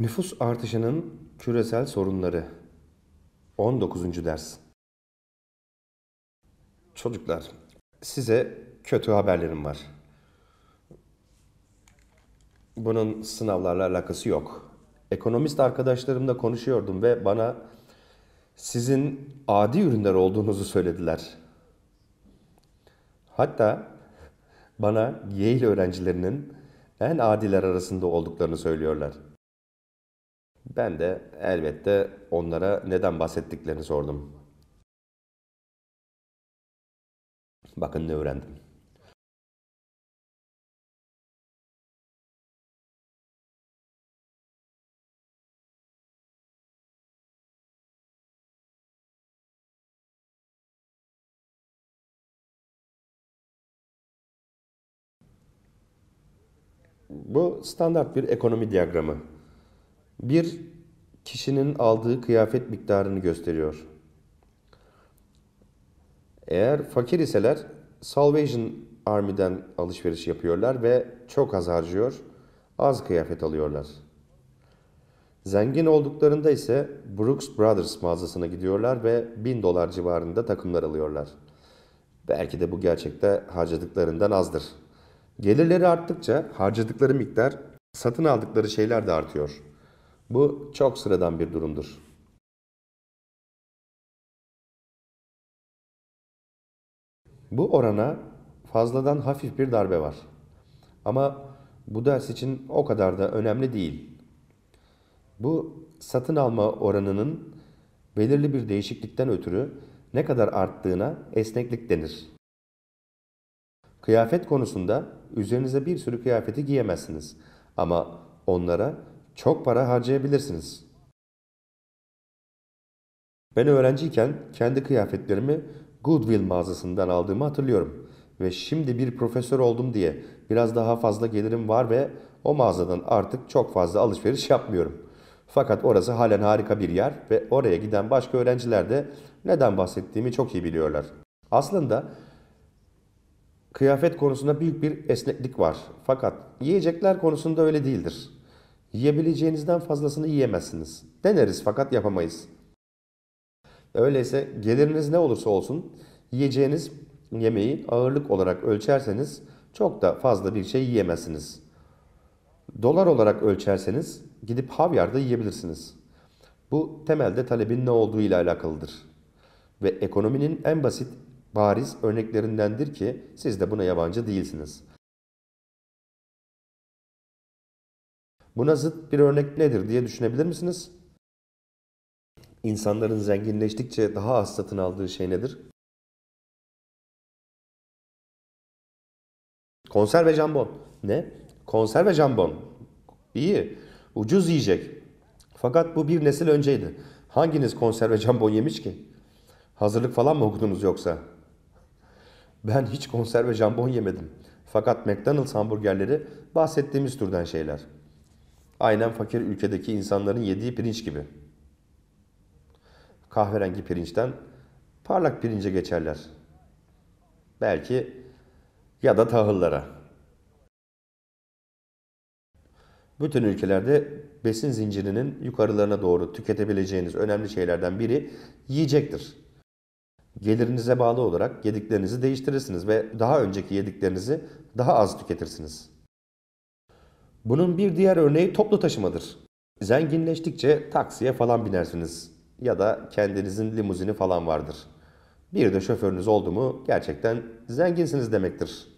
Nüfus artışının küresel sorunları 19. ders. Çocuklar, size kötü haberlerim var. Bunun sınavlarla alakası yok. Ekonomist arkadaşlarımla konuşuyordum ve bana sizin adi ürünler olduğunuzu söylediler. Hatta bana Yale öğrencilerinin en adiler arasında olduklarını söylüyorlar. Ben de elbette onlara neden bahsettiklerini sordum. Bakın ne öğrendim. Bu standart bir ekonomi diyagramı bir kişinin aldığı kıyafet miktarını gösteriyor. Eğer fakir iseler Salvation Army'den alışveriş yapıyorlar ve çok az harcıyor, az kıyafet alıyorlar. Zengin olduklarında ise Brooks Brothers mağazasına gidiyorlar ve 1000 dolar civarında takımlar alıyorlar. Belki de bu gerçekte harcadıklarından azdır. Gelirleri arttıkça harcadıkları miktar satın aldıkları şeyler de artıyor. Bu çok sıradan bir durumdur. Bu orana fazladan hafif bir darbe var. Ama bu ders için o kadar da önemli değil. Bu satın alma oranının belirli bir değişiklikten ötürü ne kadar arttığına esneklik denir. Kıyafet konusunda üzerinize bir sürü kıyafeti giyemezsiniz ama onlara çok para harcayabilirsiniz. Ben öğrenciyken kendi kıyafetlerimi Goodwill mağazasından aldığımı hatırlıyorum ve şimdi bir profesör oldum diye biraz daha fazla gelirim var ve o mağazadan artık çok fazla alışveriş yapmıyorum. Fakat orası halen harika bir yer ve oraya giden başka öğrenciler de neden bahsettiğimi çok iyi biliyorlar. Aslında kıyafet konusunda büyük bir esneklik var. Fakat yiyecekler konusunda öyle değildir. Yiyebileceğinizden fazlasını yiyemezsiniz. Deneriz fakat yapamayız. Öyleyse geliriniz ne olursa olsun yiyeceğiniz yemeği ağırlık olarak ölçerseniz çok da fazla bir şey yiyemezsiniz. Dolar olarak ölçerseniz gidip havyarda yiyebilirsiniz. Bu temelde talebin ne olduğu ile alakalıdır. Ve ekonominin en basit bariz örneklerindendir ki siz de buna yabancı değilsiniz.'' Buna zıt bir örnek nedir diye düşünebilir misiniz? İnsanların zenginleştikçe daha az satın aldığı şey nedir? Konserve jambon. Ne? Konserve jambon. İyi. Ucuz yiyecek. Fakat bu bir nesil önceydi. Hanginiz konserve jambon yemiş ki? Hazırlık falan mı okudunuz yoksa? Ben hiç konserve jambon yemedim. Fakat McDonald's hamburgerleri bahsettiğimiz türden şeyler. Aynen fakir ülkedeki insanların yediği pirinç gibi. Kahverengi pirinçten parlak pirince geçerler. Belki ya da tahıllara. Bütün ülkelerde besin zincirinin yukarılarına doğru tüketebileceğiniz önemli şeylerden biri yiyecektir. Gelirinize bağlı olarak yediklerinizi değiştirirsiniz ve daha önceki yediklerinizi daha az tüketirsiniz. Bunun bir diğer örneği toplu taşımadır. Zenginleştikçe taksiye falan binersiniz ya da kendinizin limuzini falan vardır. Bir de şoförünüz oldu mu gerçekten zenginsiniz demektir.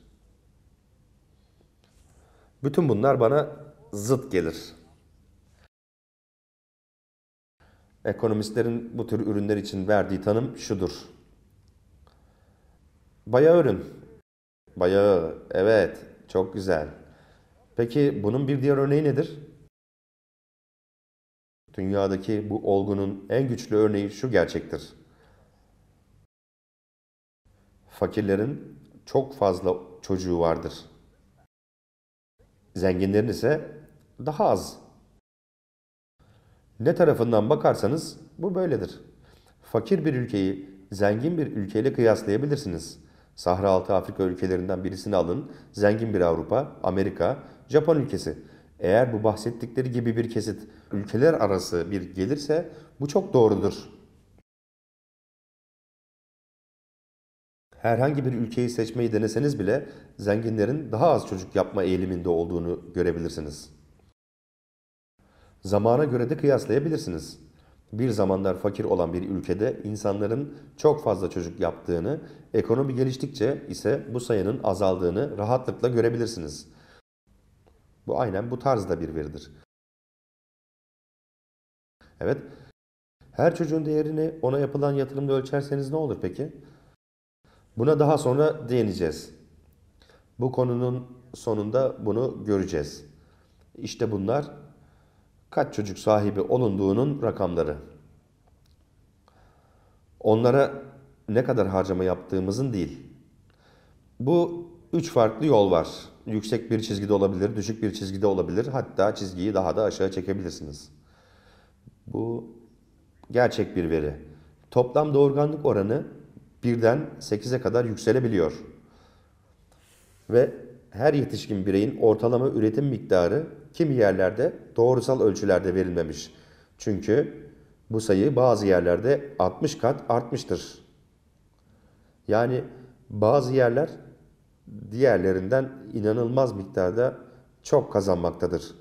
Bütün bunlar bana zıt gelir. Ekonomistlerin bu tür ürünler için verdiği tanım şudur. Bayağı ürün. Bayağı, evet, çok güzel. Peki bunun bir diğer örneği nedir? Dünyadaki bu olgunun en güçlü örneği şu gerçektir. Fakirlerin çok fazla çocuğu vardır. Zenginlerin ise daha az. Ne tarafından bakarsanız bu böyledir. Fakir bir ülkeyi zengin bir ülkeyle kıyaslayabilirsiniz. Sahra altı Afrika ülkelerinden birisini alın, zengin bir Avrupa, Amerika, Japon ülkesi. Eğer bu bahsettikleri gibi bir kesit ülkeler arası bir gelirse bu çok doğrudur. Herhangi bir ülkeyi seçmeyi deneseniz bile zenginlerin daha az çocuk yapma eğiliminde olduğunu görebilirsiniz. Zamana göre de kıyaslayabilirsiniz. Bir zamanlar fakir olan bir ülkede insanların çok fazla çocuk yaptığını, ekonomi geliştikçe ise bu sayının azaldığını rahatlıkla görebilirsiniz.'' Bu aynen bu tarzda bir veridir. Evet. Her çocuğun değerini ona yapılan yatırımda ölçerseniz ne olur peki? Buna daha sonra değineceğiz. Bu konunun sonunda bunu göreceğiz. İşte bunlar kaç çocuk sahibi olunduğunun rakamları. Onlara ne kadar harcama yaptığımızın değil. Bu üç farklı yol var yüksek bir çizgide olabilir, düşük bir çizgide olabilir. Hatta çizgiyi daha da aşağı çekebilirsiniz. Bu gerçek bir veri. Toplam doğurganlık oranı birden 8'e kadar yükselebiliyor. Ve her yetişkin bireyin ortalama üretim miktarı kimi yerlerde doğrusal ölçülerde verilmemiş. Çünkü bu sayı bazı yerlerde 60 kat artmıştır. Yani bazı yerler diğerlerinden inanılmaz miktarda çok kazanmaktadır.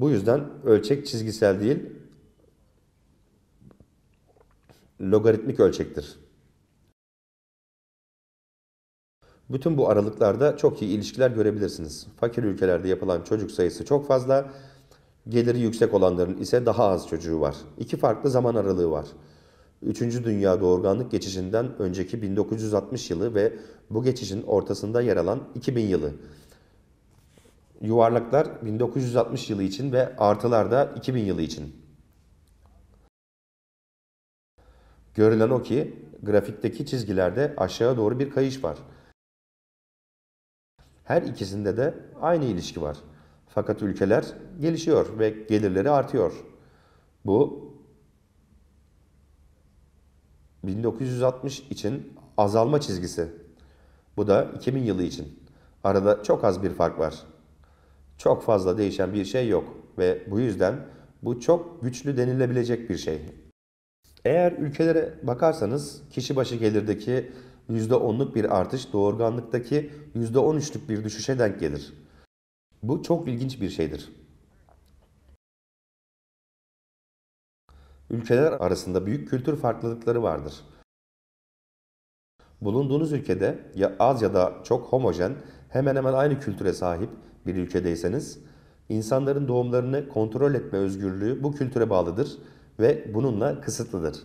Bu yüzden ölçek çizgisel değil, logaritmik ölçektir. Bütün bu aralıklarda çok iyi ilişkiler görebilirsiniz. Fakir ülkelerde yapılan çocuk sayısı çok fazla, geliri yüksek olanların ise daha az çocuğu var. İki farklı zaman aralığı var. 3. Dünya Doğurganlık geçişinden önceki 1960 yılı ve bu geçişin ortasında yer alan 2000 yılı. Yuvarlaklar 1960 yılı için ve artılar da 2000 yılı için. Görülen o ki grafikteki çizgilerde aşağı doğru bir kayış var. Her ikisinde de aynı ilişki var. Fakat ülkeler gelişiyor ve gelirleri artıyor. Bu 1960 için azalma çizgisi. Bu da 2000 yılı için. Arada çok az bir fark var. Çok fazla değişen bir şey yok ve bu yüzden bu çok güçlü denilebilecek bir şey. Eğer ülkelere bakarsanız kişi başı gelirdeki %10'luk bir artış doğurganlıktaki %13'lük bir düşüşe denk gelir. Bu çok ilginç bir şeydir. ülkeler arasında büyük kültür farklılıkları vardır. Bulunduğunuz ülkede ya az ya da çok homojen, hemen hemen aynı kültüre sahip bir ülkedeyseniz, insanların doğumlarını kontrol etme özgürlüğü bu kültüre bağlıdır ve bununla kısıtlıdır.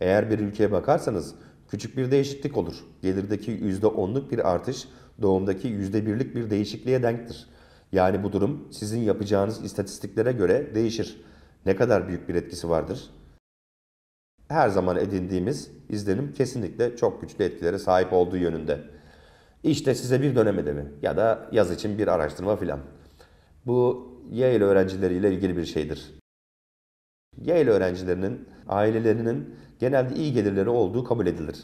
Eğer bir ülkeye bakarsanız küçük bir değişiklik olur. Gelirdeki %10'luk bir artış doğumdaki %1'lik bir değişikliğe denktir. Yani bu durum sizin yapacağınız istatistiklere göre değişir ne kadar büyük bir etkisi vardır? Her zaman edindiğimiz izlenim kesinlikle çok güçlü etkilere sahip olduğu yönünde. İşte size bir dönem ödevi ya da yaz için bir araştırma filan. Bu Yale öğrencileriyle ilgili bir şeydir. Yale öğrencilerinin ailelerinin genelde iyi gelirleri olduğu kabul edilir.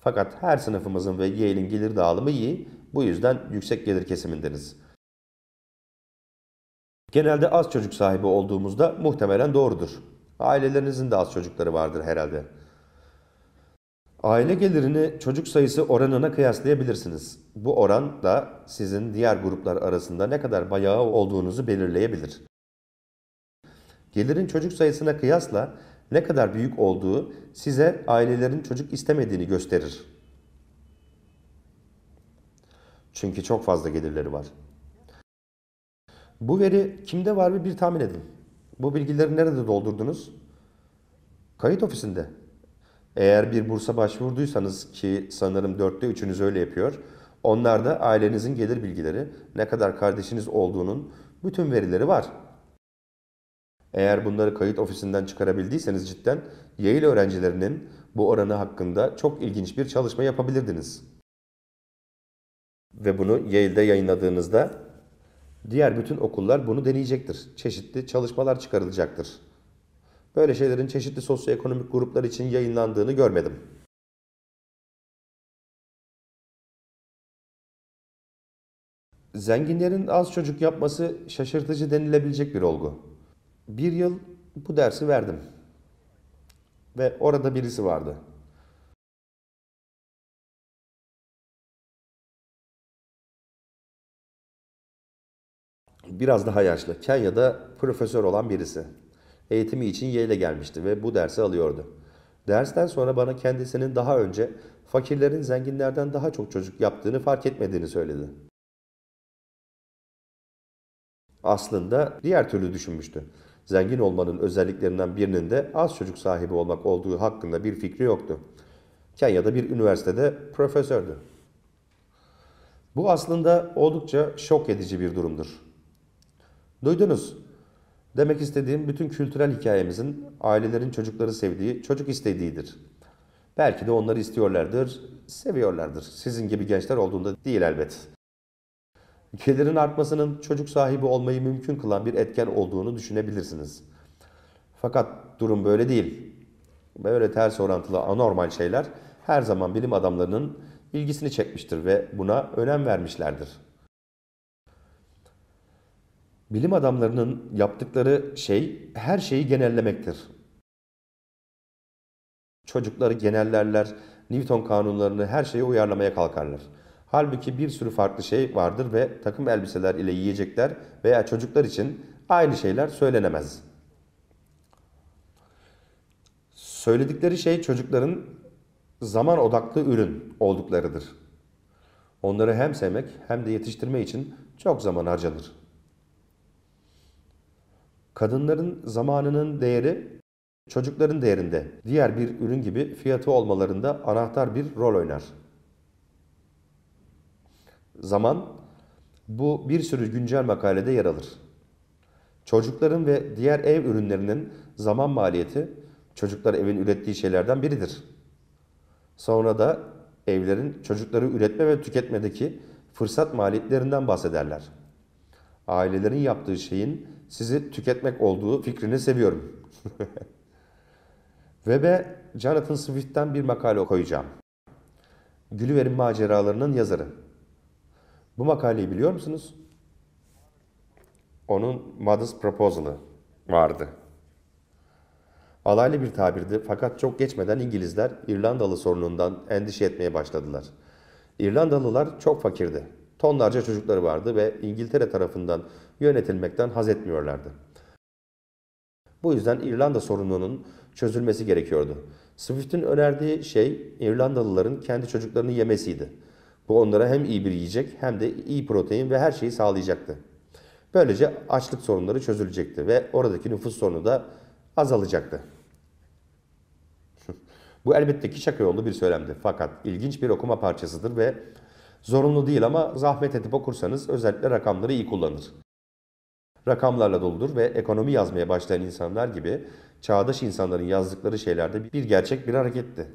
Fakat her sınıfımızın ve Yale'in gelir dağılımı iyi. Bu yüzden yüksek gelir kesimindeniz. Genelde az çocuk sahibi olduğumuzda muhtemelen doğrudur. Ailelerinizin de az çocukları vardır herhalde. Aile gelirini çocuk sayısı oranına kıyaslayabilirsiniz. Bu oran da sizin diğer gruplar arasında ne kadar bayağı olduğunuzu belirleyebilir. Gelirin çocuk sayısına kıyasla ne kadar büyük olduğu size ailelerin çocuk istemediğini gösterir. Çünkü çok fazla gelirleri var. Bu veri kimde var mı bir tahmin edin. Bu bilgileri nerede doldurdunuz? Kayıt ofisinde. Eğer bir bursa başvurduysanız ki sanırım dörtte üçünüz öyle yapıyor. Onlar da ailenizin gelir bilgileri, ne kadar kardeşiniz olduğunun bütün verileri var. Eğer bunları kayıt ofisinden çıkarabildiyseniz cidden Yale öğrencilerinin bu oranı hakkında çok ilginç bir çalışma yapabilirdiniz. Ve bunu Yale'de yayınladığınızda Diğer bütün okullar bunu deneyecektir. Çeşitli çalışmalar çıkarılacaktır. Böyle şeylerin çeşitli sosyoekonomik gruplar için yayınlandığını görmedim. Zenginlerin az çocuk yapması şaşırtıcı denilebilecek bir olgu. Bir yıl bu dersi verdim. Ve orada birisi vardı. biraz daha yaşlı, Kenya'da profesör olan birisi. Eğitimi için Yale'e gelmişti ve bu dersi alıyordu. Dersten sonra bana kendisinin daha önce fakirlerin zenginlerden daha çok çocuk yaptığını fark etmediğini söyledi. Aslında diğer türlü düşünmüştü. Zengin olmanın özelliklerinden birinin de az çocuk sahibi olmak olduğu hakkında bir fikri yoktu. Kenya'da bir üniversitede profesördü. Bu aslında oldukça şok edici bir durumdur. Duydunuz. Demek istediğim bütün kültürel hikayemizin ailelerin çocukları sevdiği, çocuk istediğidir. Belki de onları istiyorlardır, seviyorlardır. Sizin gibi gençler olduğunda değil elbet. Gelirin artmasının çocuk sahibi olmayı mümkün kılan bir etken olduğunu düşünebilirsiniz. Fakat durum böyle değil. Böyle ters orantılı anormal şeyler her zaman bilim adamlarının ilgisini çekmiştir ve buna önem vermişlerdir. Bilim adamlarının yaptıkları şey her şeyi genellemektir. Çocukları genellerler, Newton kanunlarını her şeye uyarlamaya kalkarlar. Halbuki bir sürü farklı şey vardır ve takım elbiseler ile yiyecekler veya çocuklar için aynı şeyler söylenemez. Söyledikleri şey çocukların zaman odaklı ürün olduklarıdır. Onları hem sevmek hem de yetiştirme için çok zaman harcanır kadınların zamanının değeri çocukların değerinde diğer bir ürün gibi fiyatı olmalarında anahtar bir rol oynar. Zaman bu bir sürü güncel makalede yer alır. Çocukların ve diğer ev ürünlerinin zaman maliyeti çocuklar evin ürettiği şeylerden biridir. Sonra da evlerin çocukları üretme ve tüketmedeki fırsat maliyetlerinden bahsederler. Ailelerin yaptığı şeyin sizi tüketmek olduğu fikrini seviyorum. Web'e Jonathan Swift'ten bir makale koyacağım. Gülüver'in maceralarının yazarı. Bu makaleyi biliyor musunuz? Onun Mother's Proposal'ı vardı. Alaylı bir tabirdi fakat çok geçmeden İngilizler İrlandalı sorunundan endişe etmeye başladılar. İrlandalılar çok fakirdi. Tonlarca çocukları vardı ve İngiltere tarafından yönetilmekten haz etmiyorlardı. Bu yüzden İrlanda sorununun çözülmesi gerekiyordu. Swift'in önerdiği şey İrlandalıların kendi çocuklarını yemesiydi. Bu onlara hem iyi bir yiyecek hem de iyi protein ve her şeyi sağlayacaktı. Böylece açlık sorunları çözülecekti ve oradaki nüfus sorunu da azalacaktı. Bu elbette ki şaka yollu bir söylemdi fakat ilginç bir okuma parçasıdır ve zorunlu değil ama zahmet edip okursanız özellikle rakamları iyi kullanır rakamlarla doludur ve ekonomi yazmaya başlayan insanlar gibi çağdaş insanların yazdıkları şeylerde bir gerçek bir hareketti.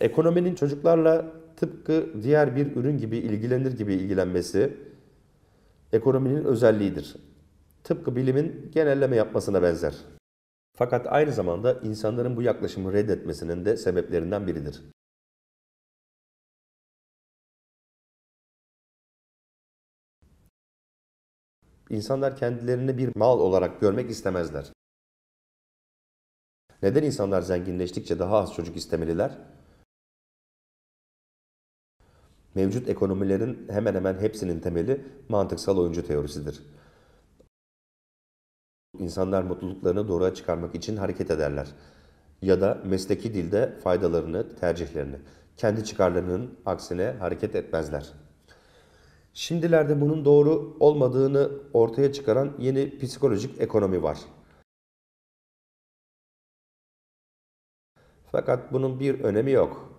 Ekonominin çocuklarla tıpkı diğer bir ürün gibi ilgilenir gibi ilgilenmesi ekonominin özelliğidir. Tıpkı bilimin genelleme yapmasına benzer. Fakat aynı zamanda insanların bu yaklaşımı reddetmesinin de sebeplerinden biridir. İnsanlar kendilerini bir mal olarak görmek istemezler. Neden insanlar zenginleştikçe daha az çocuk istemeliler? Mevcut ekonomilerin hemen hemen hepsinin temeli mantıksal oyuncu teorisidir. İnsanlar mutluluklarını doğruya çıkarmak için hareket ederler. Ya da mesleki dilde faydalarını, tercihlerini, kendi çıkarlarının aksine hareket etmezler. Şimdilerde bunun doğru olmadığını ortaya çıkaran yeni psikolojik ekonomi var. Fakat bunun bir önemi yok.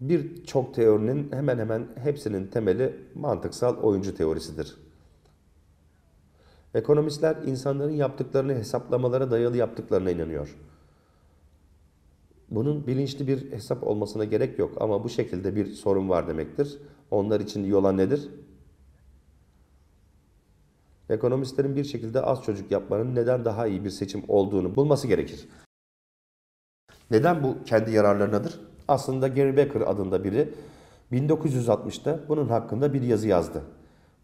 Birçok teorinin hemen hemen hepsinin temeli mantıksal oyuncu teorisidir. Ekonomistler insanların yaptıklarını hesaplamalara dayalı yaptıklarına inanıyor. Bunun bilinçli bir hesap olmasına gerek yok ama bu şekilde bir sorun var demektir. Onlar için iyi olan nedir? Ekonomistlerin bir şekilde az çocuk yapmanın neden daha iyi bir seçim olduğunu bulması gerekir. Neden bu kendi yararlarınadır? Aslında Gary Becker adında biri 1960'ta bunun hakkında bir yazı yazdı.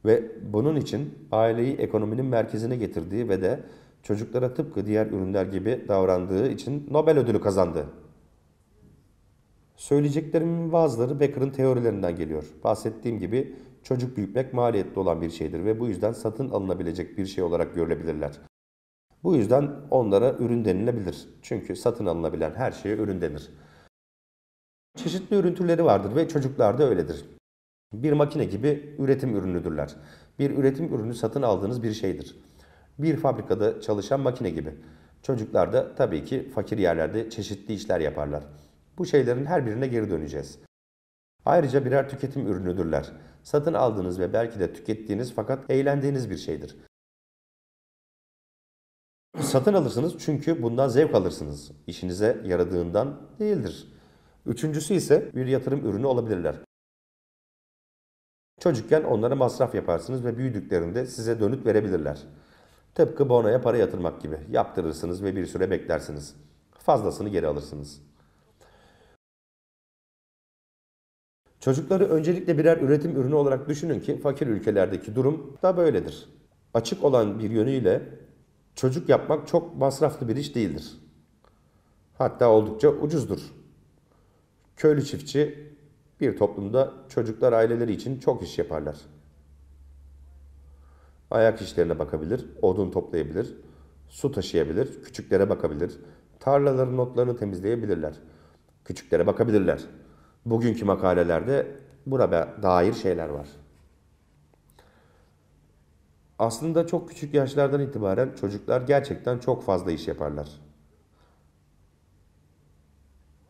Ve bunun için aileyi ekonominin merkezine getirdiği ve de çocuklara tıpkı diğer ürünler gibi davrandığı için Nobel ödülü kazandı. Söyleyeceklerimin bazıları Becker'ın teorilerinden geliyor. Bahsettiğim gibi çocuk büyütmek maliyetli olan bir şeydir ve bu yüzden satın alınabilecek bir şey olarak görülebilirler. Bu yüzden onlara ürün denilebilir. Çünkü satın alınabilen her şeye ürün denir. Çeşitli ürün türleri vardır ve çocuklarda öyledir. Bir makine gibi üretim ürünüdürler. Bir üretim ürünü satın aldığınız bir şeydir. Bir fabrikada çalışan makine gibi. Çocuklar da tabii ki fakir yerlerde çeşitli işler yaparlar. Bu şeylerin her birine geri döneceğiz. Ayrıca birer tüketim ürünüdürler. Satın aldığınız ve belki de tükettiğiniz fakat eğlendiğiniz bir şeydir. Satın alırsınız çünkü bundan zevk alırsınız. İşinize yaradığından değildir. Üçüncüsü ise bir yatırım ürünü olabilirler. Çocukken onlara masraf yaparsınız ve büyüdüklerinde size dönüt verebilirler. Tıpkı bonoya para yatırmak gibi yaptırırsınız ve bir süre beklersiniz. Fazlasını geri alırsınız.'' Çocukları öncelikle birer üretim ürünü olarak düşünün ki fakir ülkelerdeki durum da böyledir. Açık olan bir yönüyle çocuk yapmak çok masraflı bir iş değildir. Hatta oldukça ucuzdur. Köylü çiftçi bir toplumda çocuklar aileleri için çok iş yaparlar. Ayak işlerine bakabilir, odun toplayabilir, su taşıyabilir, küçüklere bakabilir, tarlaların notlarını temizleyebilirler. Küçüklere bakabilirler bugünkü makalelerde burada dair şeyler var. Aslında çok küçük yaşlardan itibaren çocuklar gerçekten çok fazla iş yaparlar.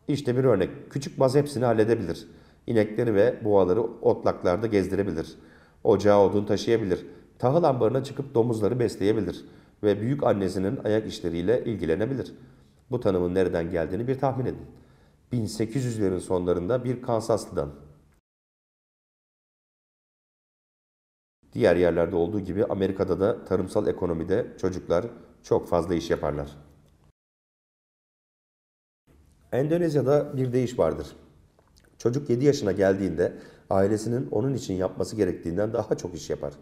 İşte bir örnek. Küçük baz hepsini halledebilir. İnekleri ve boğaları otlaklarda gezdirebilir. Ocağa odun taşıyabilir. Tahıl ambarına çıkıp domuzları besleyebilir. Ve büyük annesinin ayak işleriyle ilgilenebilir. Bu tanımın nereden geldiğini bir tahmin edin. 1800'lerin sonlarında bir Kansaslı'dan. Diğer yerlerde olduğu gibi Amerika'da da tarımsal ekonomide çocuklar çok fazla iş yaparlar. Endonezya'da bir değiş vardır. Çocuk 7 yaşına geldiğinde ailesinin onun için yapması gerektiğinden daha çok iş yapar.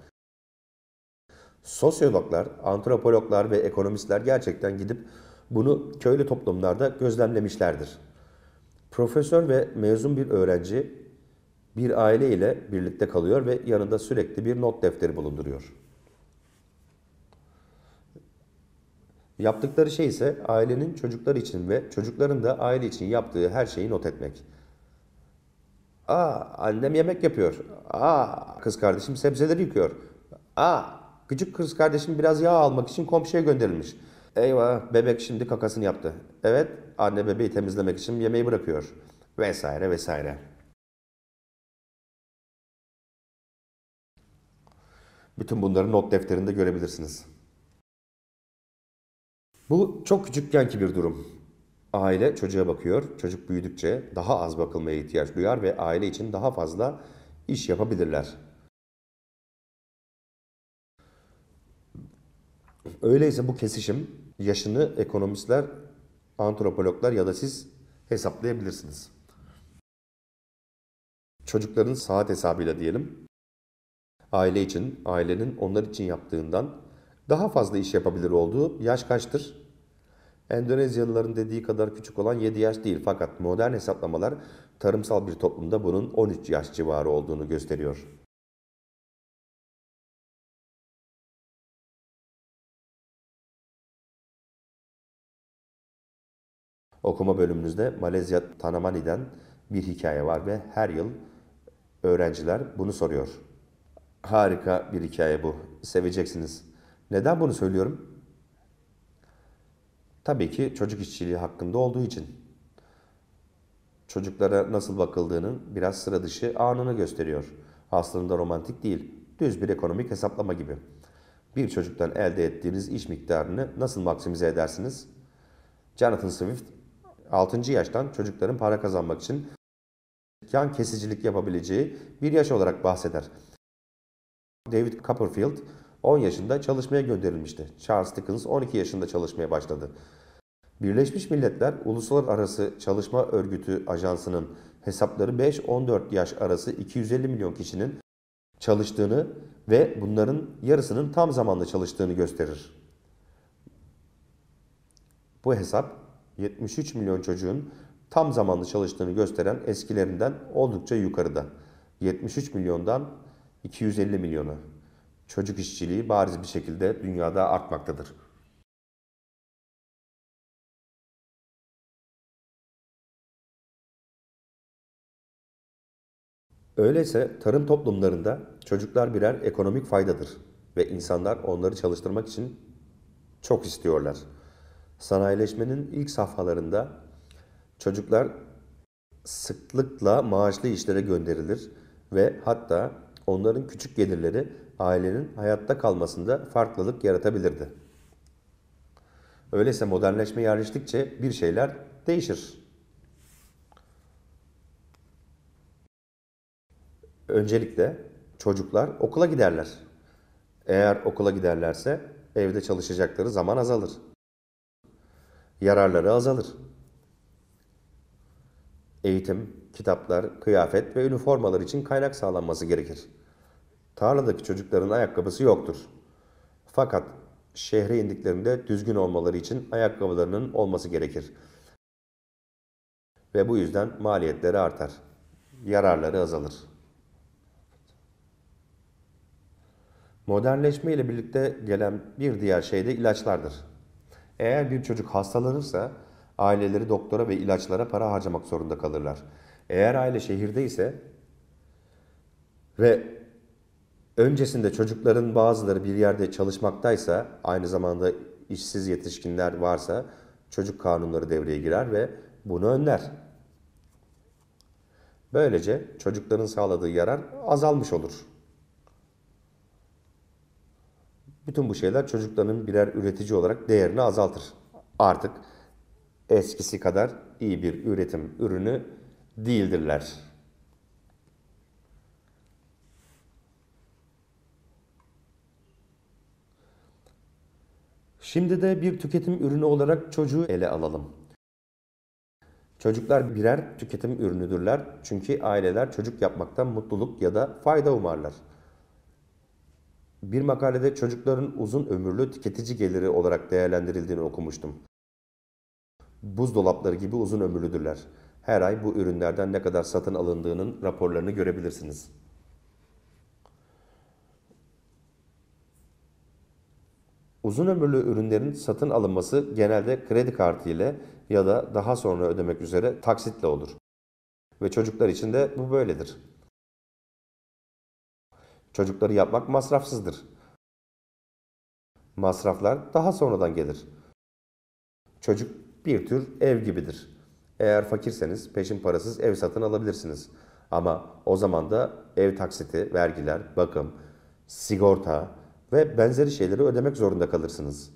Sosyologlar, antropologlar ve ekonomistler gerçekten gidip bunu köylü toplumlarda gözlemlemişlerdir. Profesör ve mezun bir öğrenci bir aile ile birlikte kalıyor ve yanında sürekli bir not defteri bulunduruyor. Yaptıkları şey ise ailenin çocuklar için ve çocukların da aile için yaptığı her şeyi not etmek. Aa annem yemek yapıyor. Aa kız kardeşim sebzeleri yıkıyor. Aa küçük kız kardeşim biraz yağ almak için komşuya gönderilmiş. Eyvah bebek şimdi kakasını yaptı. Evet anne bebeği temizlemek için yemeği bırakıyor vesaire vesaire. Bütün bunları not defterinde görebilirsiniz. Bu çok küçükkenki bir durum. Aile çocuğa bakıyor. Çocuk büyüdükçe daha az bakılmaya ihtiyaç duyar ve aile için daha fazla iş yapabilirler. Öyleyse bu kesişim yaşını ekonomistler antropologlar ya da siz hesaplayabilirsiniz. Çocukların saat hesabıyla diyelim. Aile için, ailenin onlar için yaptığından daha fazla iş yapabilir olduğu yaş kaçtır? Endonezyalıların dediği kadar küçük olan 7 yaş değil fakat modern hesaplamalar tarımsal bir toplumda bunun 13 yaş civarı olduğunu gösteriyor. Okuma bölümümüzde Malezya Tanamani'den bir hikaye var ve her yıl öğrenciler bunu soruyor. Harika bir hikaye bu. Seveceksiniz. Neden bunu söylüyorum? Tabii ki çocuk işçiliği hakkında olduğu için. Çocuklara nasıl bakıldığının biraz sıra dışı anını gösteriyor. Aslında romantik değil, düz bir ekonomik hesaplama gibi. Bir çocuktan elde ettiğiniz iş miktarını nasıl maksimize edersiniz? Jonathan Swift 6. yaştan çocukların para kazanmak için yan kesicilik yapabileceği bir yaş olarak bahseder. David Copperfield 10 yaşında çalışmaya gönderilmişti. Charles Dickens 12 yaşında çalışmaya başladı. Birleşmiş Milletler Uluslararası Çalışma Örgütü Ajansı'nın hesapları 5-14 yaş arası 250 milyon kişinin çalıştığını ve bunların yarısının tam zamanlı çalıştığını gösterir. Bu hesap 73 milyon çocuğun tam zamanlı çalıştığını gösteren eskilerinden oldukça yukarıda. 73 milyondan 250 milyonu Çocuk işçiliği bariz bir şekilde dünyada artmaktadır. Öyleyse tarım toplumlarında çocuklar birer ekonomik faydadır ve insanlar onları çalıştırmak için çok istiyorlar. Sanayileşmenin ilk safhalarında çocuklar sıklıkla maaşlı işlere gönderilir ve hatta onların küçük gelirleri ailenin hayatta kalmasında farklılık yaratabilirdi. Öyleyse modernleşme yerleştikçe bir şeyler değişir. Öncelikle çocuklar okula giderler. Eğer okula giderlerse evde çalışacakları zaman azalır yararları azalır. Eğitim, kitaplar, kıyafet ve üniformalar için kaynak sağlanması gerekir. Tarladaki çocukların ayakkabısı yoktur. Fakat şehre indiklerinde düzgün olmaları için ayakkabılarının olması gerekir. Ve bu yüzden maliyetleri artar. Yararları azalır. Modernleşme ile birlikte gelen bir diğer şey de ilaçlardır. Eğer bir çocuk hastalanırsa aileleri doktora ve ilaçlara para harcamak zorunda kalırlar. Eğer aile şehirde ise ve öncesinde çocukların bazıları bir yerde çalışmaktaysa, aynı zamanda işsiz yetişkinler varsa çocuk kanunları devreye girer ve bunu önler. Böylece çocukların sağladığı yarar azalmış olur. Bütün bu şeyler çocukların birer üretici olarak değerini azaltır. Artık eskisi kadar iyi bir üretim ürünü değildirler. Şimdi de bir tüketim ürünü olarak çocuğu ele alalım. Çocuklar birer tüketim ürünüdürler çünkü aileler çocuk yapmaktan mutluluk ya da fayda umarlar. Bir makalede çocukların uzun ömürlü tüketici geliri olarak değerlendirildiğini okumuştum. Buzdolapları gibi uzun ömürlüdürler. Her ay bu ürünlerden ne kadar satın alındığının raporlarını görebilirsiniz. Uzun ömürlü ürünlerin satın alınması genelde kredi kartı ile ya da daha sonra ödemek üzere taksitle olur. Ve çocuklar için de bu böyledir. Çocukları yapmak masrafsızdır. Masraflar daha sonradan gelir. Çocuk bir tür ev gibidir. Eğer fakirseniz peşin parasız ev satın alabilirsiniz. Ama o zaman da ev taksiti, vergiler, bakım, sigorta ve benzeri şeyleri ödemek zorunda kalırsınız.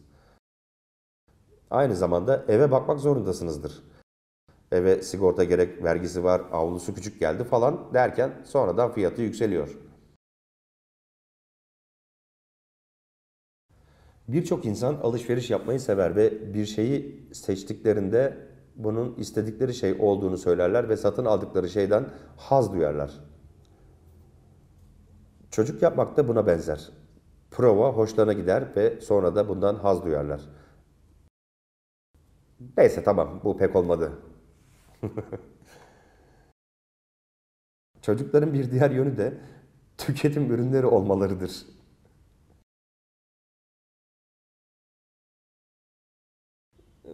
Aynı zamanda eve bakmak zorundasınızdır. Eve sigorta gerek vergisi var, avlusu küçük geldi falan derken sonradan fiyatı yükseliyor. Birçok insan alışveriş yapmayı sever ve bir şeyi seçtiklerinde bunun istedikleri şey olduğunu söylerler ve satın aldıkları şeyden haz duyarlar. Çocuk yapmak da buna benzer. Prova hoşlarına gider ve sonra da bundan haz duyarlar. Neyse tamam bu pek olmadı. Çocukların bir diğer yönü de tüketim ürünleri olmalarıdır.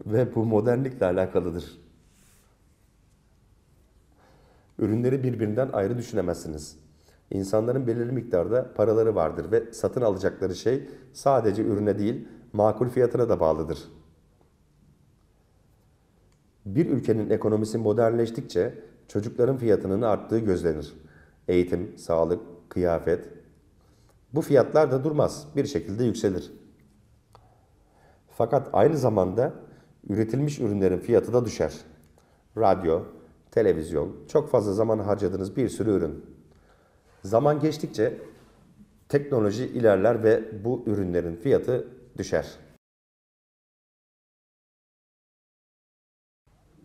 ve bu modernlikle alakalıdır. Ürünleri birbirinden ayrı düşünemezsiniz. İnsanların belirli miktarda paraları vardır ve satın alacakları şey sadece ürüne değil, makul fiyatına da bağlıdır. Bir ülkenin ekonomisi modernleştikçe çocukların fiyatının arttığı gözlenir. Eğitim, sağlık, kıyafet. Bu fiyatlar da durmaz, bir şekilde yükselir. Fakat aynı zamanda üretilmiş ürünlerin fiyatı da düşer. Radyo, televizyon, çok fazla zaman harcadığınız bir sürü ürün. Zaman geçtikçe teknoloji ilerler ve bu ürünlerin fiyatı düşer.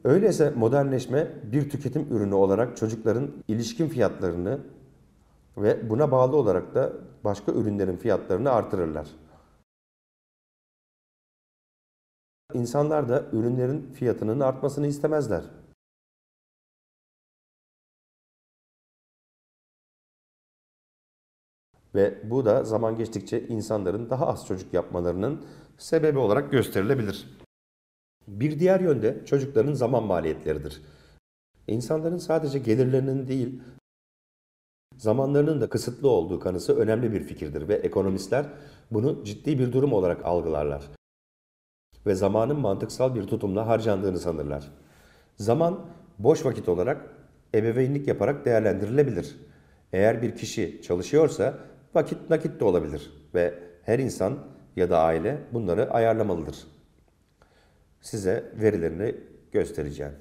Öyleyse modernleşme bir tüketim ürünü olarak çocukların ilişkin fiyatlarını ve buna bağlı olarak da başka ürünlerin fiyatlarını artırırlar. İnsanlar da ürünlerin fiyatının artmasını istemezler. Ve bu da zaman geçtikçe insanların daha az çocuk yapmalarının sebebi olarak gösterilebilir. Bir diğer yönde çocukların zaman maliyetleridir. İnsanların sadece gelirlerinin değil, zamanlarının da kısıtlı olduğu kanısı önemli bir fikirdir ve ekonomistler bunu ciddi bir durum olarak algılarlar ve zamanın mantıksal bir tutumla harcandığını sanırlar. Zaman boş vakit olarak ebeveynlik yaparak değerlendirilebilir. Eğer bir kişi çalışıyorsa vakit nakit de olabilir ve her insan ya da aile bunları ayarlamalıdır. Size verilerini göstereceğim.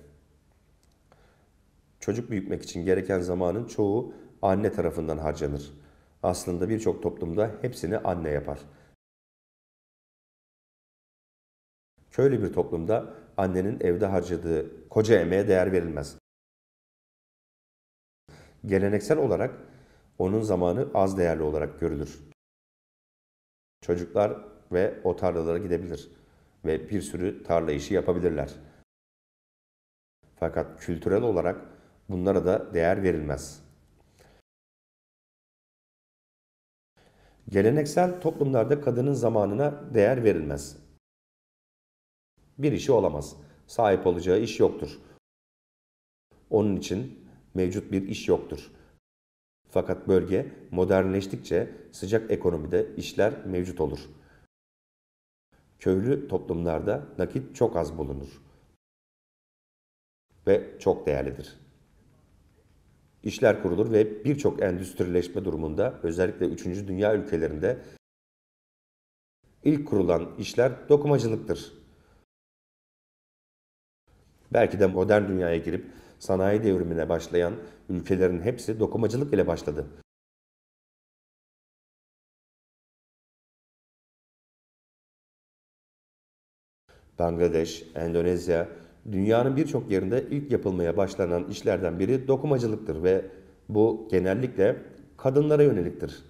Çocuk büyütmek için gereken zamanın çoğu anne tarafından harcanır. Aslında birçok toplumda hepsini anne yapar. Şöyle bir toplumda annenin evde harcadığı koca emeğe değer verilmez. Geleneksel olarak onun zamanı az değerli olarak görülür. Çocuklar ve o tarlalara gidebilir ve bir sürü tarla işi yapabilirler. Fakat kültürel olarak bunlara da değer verilmez. Geleneksel toplumlarda kadının zamanına değer verilmez bir işi olamaz. Sahip olacağı iş yoktur. Onun için mevcut bir iş yoktur. Fakat bölge modernleştikçe sıcak ekonomide işler mevcut olur. Köylü toplumlarda nakit çok az bulunur ve çok değerlidir. İşler kurulur ve birçok endüstrileşme durumunda özellikle 3. Dünya ülkelerinde ilk kurulan işler dokumacılıktır. Belki de modern dünyaya girip sanayi devrimine başlayan ülkelerin hepsi dokumacılık ile başladı. Bangladeş, Endonezya, dünyanın birçok yerinde ilk yapılmaya başlanan işlerden biri dokumacılıktır ve bu genellikle kadınlara yöneliktir.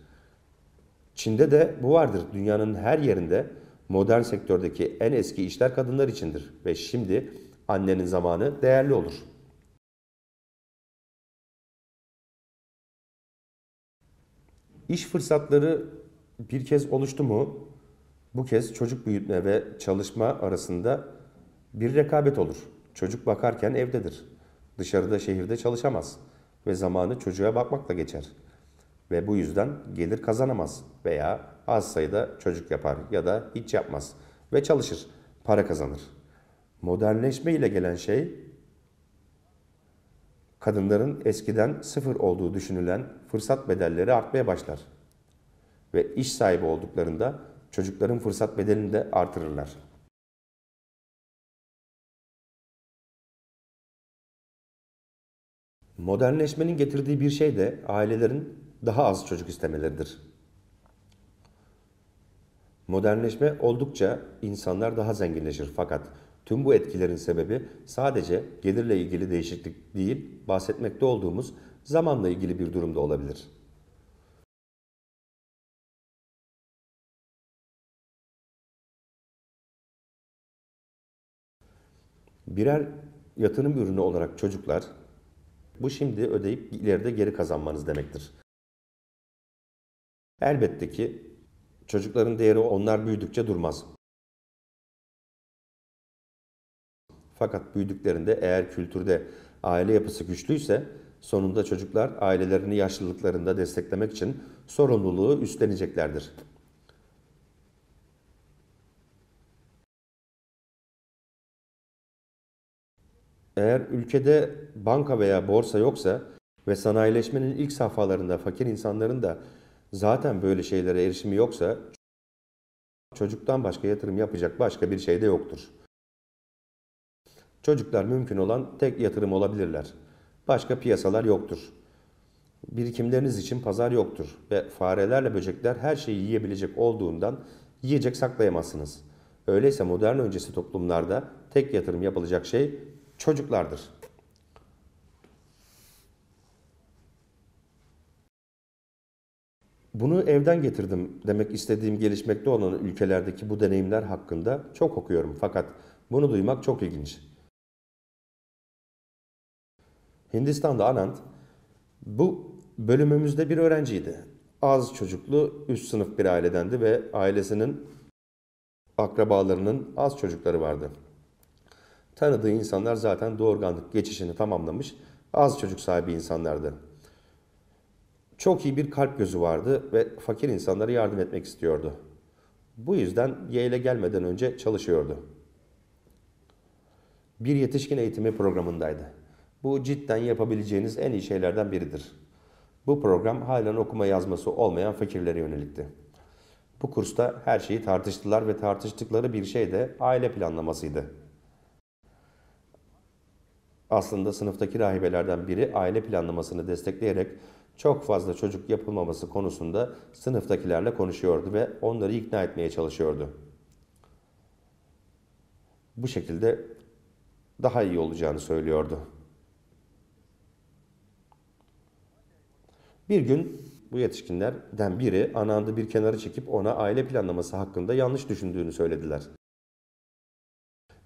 Çin'de de bu vardır. Dünyanın her yerinde modern sektördeki en eski işler kadınlar içindir ve şimdi annenin zamanı değerli olur. İş fırsatları bir kez oluştu mu bu kez çocuk büyütme ve çalışma arasında bir rekabet olur. Çocuk bakarken evdedir. Dışarıda şehirde çalışamaz ve zamanı çocuğa bakmakla geçer. Ve bu yüzden gelir kazanamaz veya az sayıda çocuk yapar ya da hiç yapmaz ve çalışır, para kazanır. Modernleşme ile gelen şey kadınların eskiden sıfır olduğu düşünülen fırsat bedelleri artmaya başlar. Ve iş sahibi olduklarında çocukların fırsat bedelini de artırırlar. Modernleşmenin getirdiği bir şey de ailelerin daha az çocuk istemeleridir. Modernleşme oldukça insanlar daha zenginleşir fakat Tüm bu etkilerin sebebi sadece gelirle ilgili değişiklik değil, bahsetmekte olduğumuz zamanla ilgili bir durumda olabilir. Birer yatırım ürünü olarak çocuklar bu şimdi ödeyip ileride geri kazanmanız demektir. Elbette ki çocukların değeri onlar büyüdükçe durmaz. Fakat büyüdüklerinde eğer kültürde aile yapısı güçlüyse sonunda çocuklar ailelerini yaşlılıklarında desteklemek için sorumluluğu üstleneceklerdir. Eğer ülkede banka veya borsa yoksa ve sanayileşmenin ilk safhalarında fakir insanların da zaten böyle şeylere erişimi yoksa çocuktan başka yatırım yapacak başka bir şey de yoktur. Çocuklar mümkün olan tek yatırım olabilirler. Başka piyasalar yoktur. Birikimleriniz için pazar yoktur ve farelerle böcekler her şeyi yiyebilecek olduğundan yiyecek saklayamazsınız. Öyleyse modern öncesi toplumlarda tek yatırım yapılacak şey çocuklardır. Bunu evden getirdim demek istediğim gelişmekte olan ülkelerdeki bu deneyimler hakkında çok okuyorum fakat bunu duymak çok ilginç. Hindistan'da Anand bu bölümümüzde bir öğrenciydi. Az çocuklu üst sınıf bir ailedendi ve ailesinin akrabalarının az çocukları vardı. Tanıdığı insanlar zaten doğurganlık geçişini tamamlamış az çocuk sahibi insanlardı. Çok iyi bir kalp gözü vardı ve fakir insanlara yardım etmek istiyordu. Bu yüzden Yale'e gelmeden önce çalışıyordu. Bir yetişkin eğitimi programındaydı. Bu cidden yapabileceğiniz en iyi şeylerden biridir. Bu program halen okuma yazması olmayan fakirlere yönelikti. Bu kursta her şeyi tartıştılar ve tartıştıkları bir şey de aile planlamasıydı. Aslında sınıftaki rahibelerden biri aile planlamasını destekleyerek çok fazla çocuk yapılmaması konusunda sınıftakilerle konuşuyordu ve onları ikna etmeye çalışıyordu. Bu şekilde daha iyi olacağını söylüyordu. Bir gün bu yetişkinlerden biri Anand'ı bir kenara çekip ona aile planlaması hakkında yanlış düşündüğünü söylediler.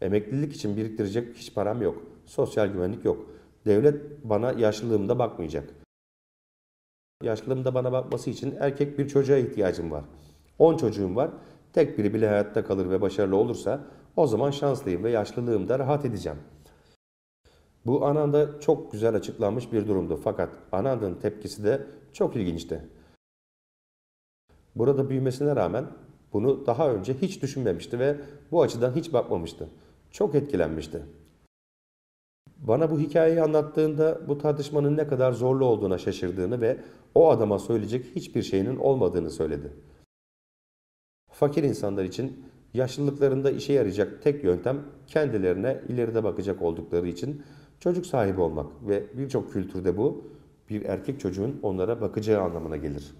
Emeklilik için biriktirecek hiç param yok. Sosyal güvenlik yok. Devlet bana yaşlılığımda bakmayacak. Yaşlılığımda bana bakması için erkek bir çocuğa ihtiyacım var. 10 çocuğum var. Tek biri bile hayatta kalır ve başarılı olursa o zaman şanslıyım ve yaşlılığımda rahat edeceğim.'' Bu Anand'a çok güzel açıklanmış bir durumdu fakat Anand'ın tepkisi de çok ilginçti. Burada büyümesine rağmen bunu daha önce hiç düşünmemişti ve bu açıdan hiç bakmamıştı. Çok etkilenmişti. Bana bu hikayeyi anlattığında bu tartışmanın ne kadar zorlu olduğuna şaşırdığını ve o adama söyleyecek hiçbir şeyinin olmadığını söyledi. Fakir insanlar için yaşlılıklarında işe yarayacak tek yöntem kendilerine ileride bakacak oldukları için çocuk sahibi olmak ve birçok kültürde bu bir erkek çocuğun onlara bakacağı anlamına gelir.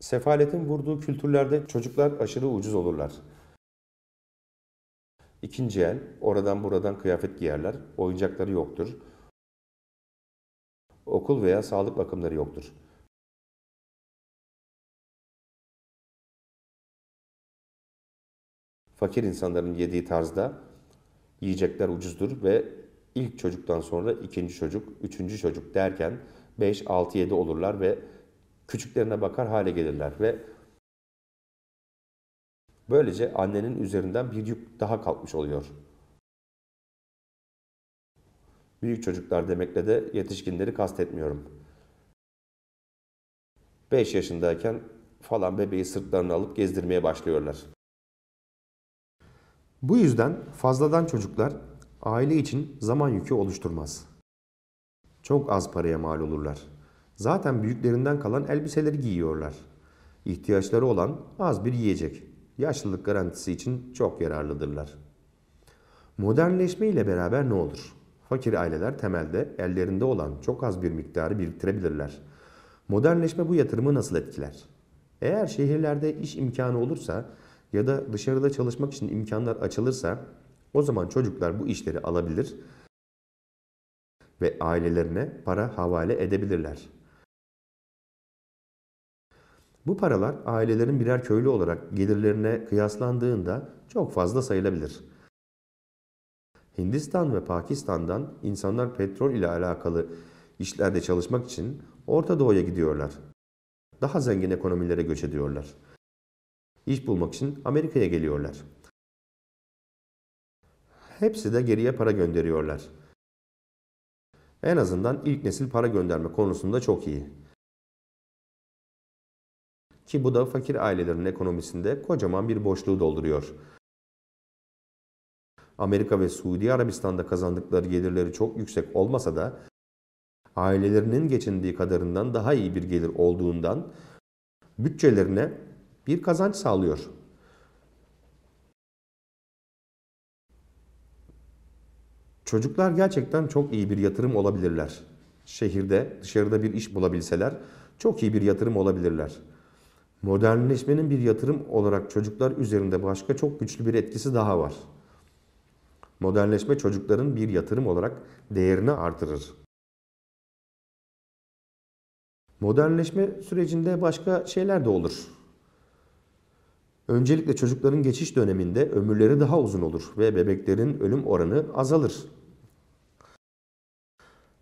Sefaletin vurduğu kültürlerde çocuklar aşırı ucuz olurlar. İkinci el, oradan buradan kıyafet giyerler, oyuncakları yoktur. Okul veya sağlık bakımları yoktur. Fakir insanların yediği tarzda yiyecekler ucuzdur ve ilk çocuktan sonra ikinci çocuk, üçüncü çocuk derken 5, 6, 7 olurlar ve küçüklerine bakar hale gelirler ve böylece annenin üzerinden bir yük daha kalkmış oluyor. Büyük çocuklar demekle de yetişkinleri kastetmiyorum. 5 yaşındayken falan bebeği sırtlarına alıp gezdirmeye başlıyorlar. Bu yüzden fazladan çocuklar aile için zaman yükü oluşturmaz. Çok az paraya mal olurlar. Zaten büyüklerinden kalan elbiseleri giyiyorlar. İhtiyaçları olan az bir yiyecek. Yaşlılık garantisi için çok yararlıdırlar. Modernleşme ile beraber ne olur? Fakir aileler temelde ellerinde olan çok az bir miktarı biriktirebilirler. Modernleşme bu yatırımı nasıl etkiler? Eğer şehirlerde iş imkanı olursa ya da dışarıda çalışmak için imkanlar açılırsa o zaman çocuklar bu işleri alabilir ve ailelerine para havale edebilirler. Bu paralar ailelerin birer köylü olarak gelirlerine kıyaslandığında çok fazla sayılabilir. Hindistan ve Pakistan'dan insanlar petrol ile alakalı işlerde çalışmak için Orta Doğu'ya gidiyorlar. Daha zengin ekonomilere göç ediyorlar. İş bulmak için Amerika'ya geliyorlar. Hepsi de geriye para gönderiyorlar. En azından ilk nesil para gönderme konusunda çok iyi. Ki bu da fakir ailelerin ekonomisinde kocaman bir boşluğu dolduruyor. Amerika ve Suudi Arabistan'da kazandıkları gelirleri çok yüksek olmasa da ailelerinin geçindiği kadarından daha iyi bir gelir olduğundan bütçelerine bir kazanç sağlıyor. Çocuklar gerçekten çok iyi bir yatırım olabilirler. Şehirde, dışarıda bir iş bulabilseler çok iyi bir yatırım olabilirler. Modernleşmenin bir yatırım olarak çocuklar üzerinde başka çok güçlü bir etkisi daha var. Modernleşme çocukların bir yatırım olarak değerini artırır. Modernleşme sürecinde başka şeyler de olur. Öncelikle çocukların geçiş döneminde ömürleri daha uzun olur ve bebeklerin ölüm oranı azalır.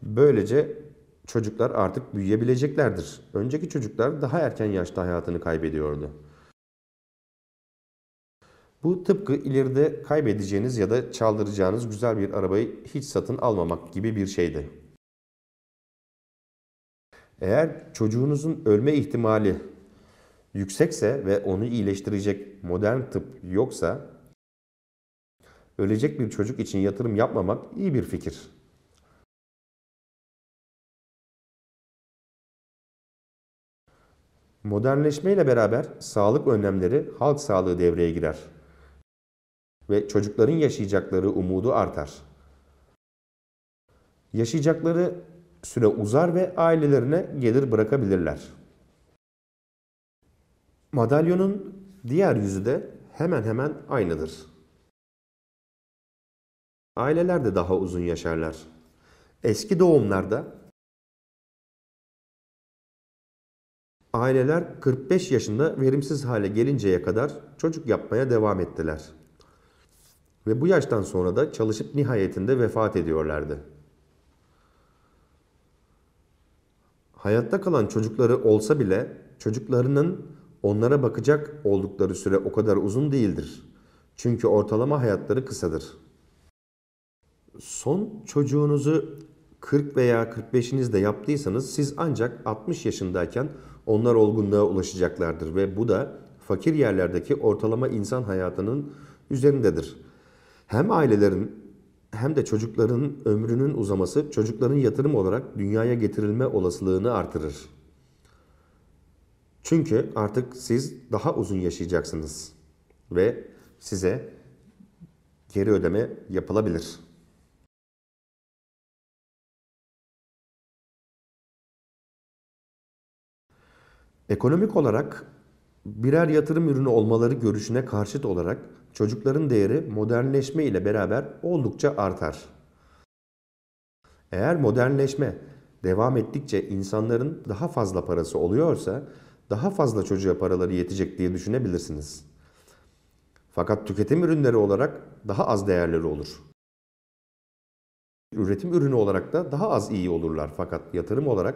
Böylece çocuklar artık büyüyebileceklerdir. Önceki çocuklar daha erken yaşta hayatını kaybediyordu. Bu tıpkı ileride kaybedeceğiniz ya da çaldıracağınız güzel bir arabayı hiç satın almamak gibi bir şeydi. Eğer çocuğunuzun ölme ihtimali yüksekse ve onu iyileştirecek modern tıp yoksa ölecek bir çocuk için yatırım yapmamak iyi bir fikir. Modernleşmeyle beraber sağlık önlemleri halk sağlığı devreye girer ve çocukların yaşayacakları umudu artar. Yaşayacakları süre uzar ve ailelerine gelir bırakabilirler. Madalyonun diğer yüzü de hemen hemen aynıdır. Aileler de daha uzun yaşarlar. Eski doğumlarda aileler 45 yaşında verimsiz hale gelinceye kadar çocuk yapmaya devam ettiler. Ve bu yaştan sonra da çalışıp nihayetinde vefat ediyorlardı. Hayatta kalan çocukları olsa bile çocuklarının onlara bakacak oldukları süre o kadar uzun değildir. Çünkü ortalama hayatları kısadır. Son çocuğunuzu 40 veya 45'inizde yaptıysanız siz ancak 60 yaşındayken onlar olgunluğa ulaşacaklardır ve bu da fakir yerlerdeki ortalama insan hayatının üzerindedir. Hem ailelerin hem de çocukların ömrünün uzaması çocukların yatırım olarak dünyaya getirilme olasılığını artırır. Çünkü artık siz daha uzun yaşayacaksınız ve size geri ödeme yapılabilir. Ekonomik olarak birer yatırım ürünü olmaları görüşüne karşıt olarak çocukların değeri modernleşme ile beraber oldukça artar. Eğer modernleşme devam ettikçe insanların daha fazla parası oluyorsa daha fazla çocuğa paraları yetecek diye düşünebilirsiniz. Fakat tüketim ürünleri olarak daha az değerleri olur. Üretim ürünü olarak da daha az iyi olurlar fakat yatırım olarak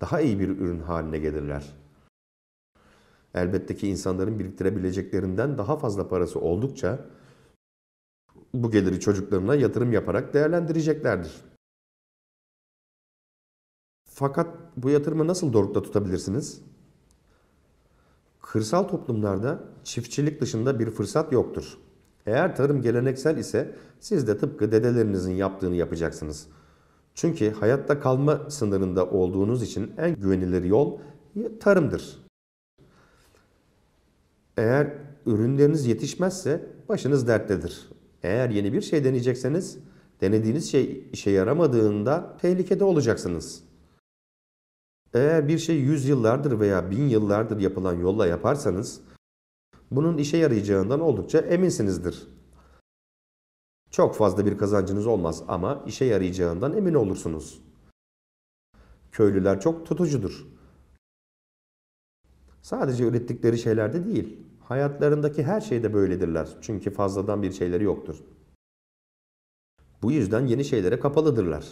daha iyi bir ürün haline gelirler. Elbette ki insanların biriktirebileceklerinden daha fazla parası oldukça bu geliri çocuklarına yatırım yaparak değerlendireceklerdir. Fakat bu yatırımı nasıl dorukta tutabilirsiniz? Kırsal toplumlarda çiftçilik dışında bir fırsat yoktur. Eğer tarım geleneksel ise siz de tıpkı dedelerinizin yaptığını yapacaksınız. Çünkü hayatta kalma sınırında olduğunuz için en güvenilir yol tarımdır. Eğer ürünleriniz yetişmezse başınız derttedir. Eğer yeni bir şey deneyecekseniz denediğiniz şey işe yaramadığında tehlikede olacaksınız.'' Eğer bir şey yüz yıllardır veya bin yıllardır yapılan yolla yaparsanız bunun işe yarayacağından oldukça eminsinizdir. Çok fazla bir kazancınız olmaz ama işe yarayacağından emin olursunuz. Köylüler çok tutucudur. Sadece ürettikleri şeylerde değil, hayatlarındaki her şeyde böyledirler. Çünkü fazladan bir şeyleri yoktur. Bu yüzden yeni şeylere kapalıdırlar.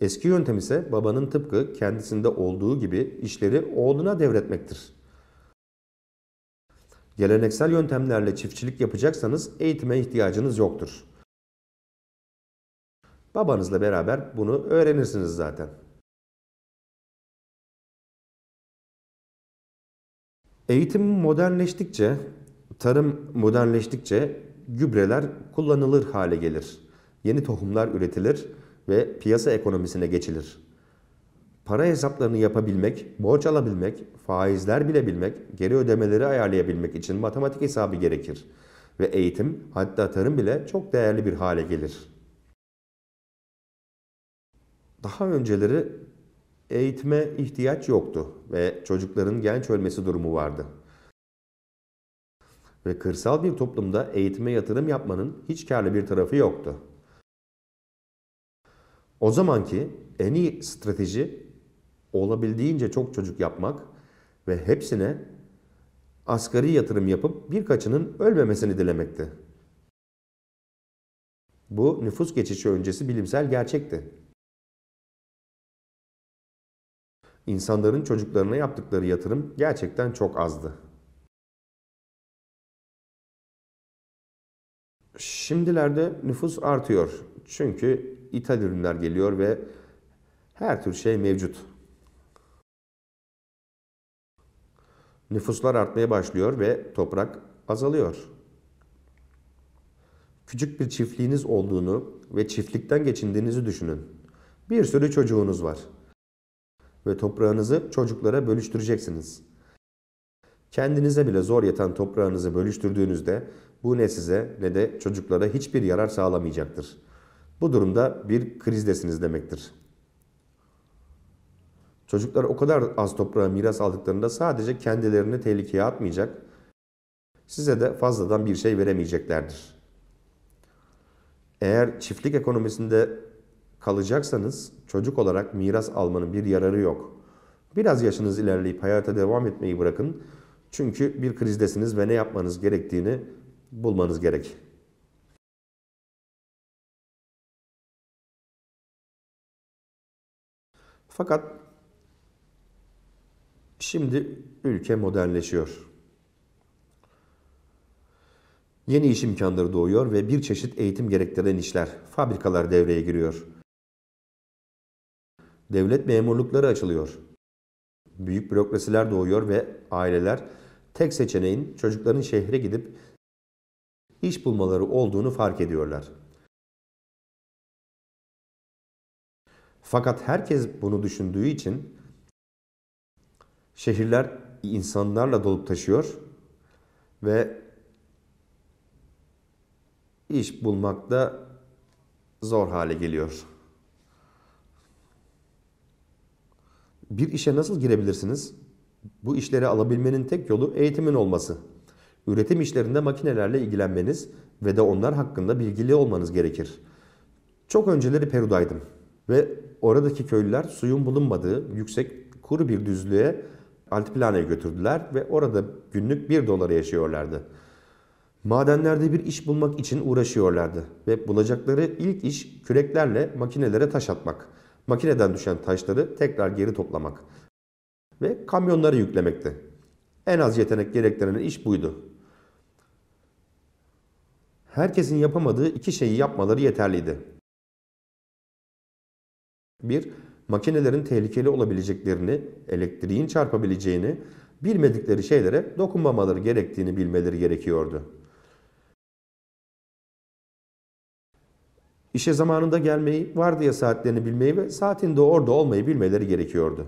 Eski yöntem ise babanın tıpkı kendisinde olduğu gibi işleri oğluna devretmektir. Geleneksel yöntemlerle çiftçilik yapacaksanız eğitime ihtiyacınız yoktur. Babanızla beraber bunu öğrenirsiniz zaten. Eğitim modernleştikçe, tarım modernleştikçe gübreler kullanılır hale gelir. Yeni tohumlar üretilir ve piyasa ekonomisine geçilir. Para hesaplarını yapabilmek, borç alabilmek, faizler bilebilmek, geri ödemeleri ayarlayabilmek için matematik hesabı gerekir ve eğitim hatta tarım bile çok değerli bir hale gelir. Daha önceleri eğitime ihtiyaç yoktu ve çocukların genç ölmesi durumu vardı. Ve kırsal bir toplumda eğitime yatırım yapmanın hiç karlı bir tarafı yoktu. O zamanki en iyi strateji olabildiğince çok çocuk yapmak ve hepsine asgari yatırım yapıp birkaçının ölmemesini dilemekti. Bu nüfus geçişi öncesi bilimsel gerçekti. İnsanların çocuklarına yaptıkları yatırım gerçekten çok azdı. Şimdilerde nüfus artıyor. Çünkü ithal ürünler geliyor ve her tür şey mevcut. Nüfuslar artmaya başlıyor ve toprak azalıyor. Küçük bir çiftliğiniz olduğunu ve çiftlikten geçindiğinizi düşünün. Bir sürü çocuğunuz var ve toprağınızı çocuklara bölüştüreceksiniz. Kendinize bile zor yatan toprağınızı bölüştürdüğünüzde bu ne size ne de çocuklara hiçbir yarar sağlamayacaktır. Bu durumda bir krizdesiniz demektir. Çocuklar o kadar az toprağa miras aldıklarında sadece kendilerini tehlikeye atmayacak, size de fazladan bir şey veremeyeceklerdir. Eğer çiftlik ekonomisinde kalacaksanız çocuk olarak miras almanın bir yararı yok. Biraz yaşınız ilerleyip hayata devam etmeyi bırakın. Çünkü bir krizdesiniz ve ne yapmanız gerektiğini bulmanız gerek. Fakat şimdi ülke modernleşiyor. Yeni iş imkanları doğuyor ve bir çeşit eğitim gerektiren işler, fabrikalar devreye giriyor. Devlet memurlukları açılıyor. Büyük bürokrasiler doğuyor ve aileler tek seçeneğin çocukların şehre gidip iş bulmaları olduğunu fark ediyorlar. Fakat herkes bunu düşündüğü için şehirler insanlarla dolup taşıyor ve iş bulmakta zor hale geliyor. Bir işe nasıl girebilirsiniz? Bu işleri alabilmenin tek yolu eğitimin olması. Üretim işlerinde makinelerle ilgilenmeniz ve de onlar hakkında bilgili olmanız gerekir. Çok önceleri Peru'daydım ve oradaki köylüler suyun bulunmadığı yüksek kuru bir düzlüğe altiplanaya götürdüler ve orada günlük 1 dolara yaşıyorlardı. Madenlerde bir iş bulmak için uğraşıyorlardı ve bulacakları ilk iş küreklerle makinelere taş atmak, makineden düşen taşları tekrar geri toplamak ve kamyonlara yüklemekti. En az yetenek gerektiren iş buydu. Herkesin yapamadığı iki şeyi yapmaları yeterliydi. Bir, makinelerin tehlikeli olabileceklerini, elektriğin çarpabileceğini, bilmedikleri şeylere dokunmamaları gerektiğini bilmeleri gerekiyordu. İşe zamanında gelmeyi, vardiya saatlerini bilmeyi ve saatinde orada olmayı bilmeleri gerekiyordu.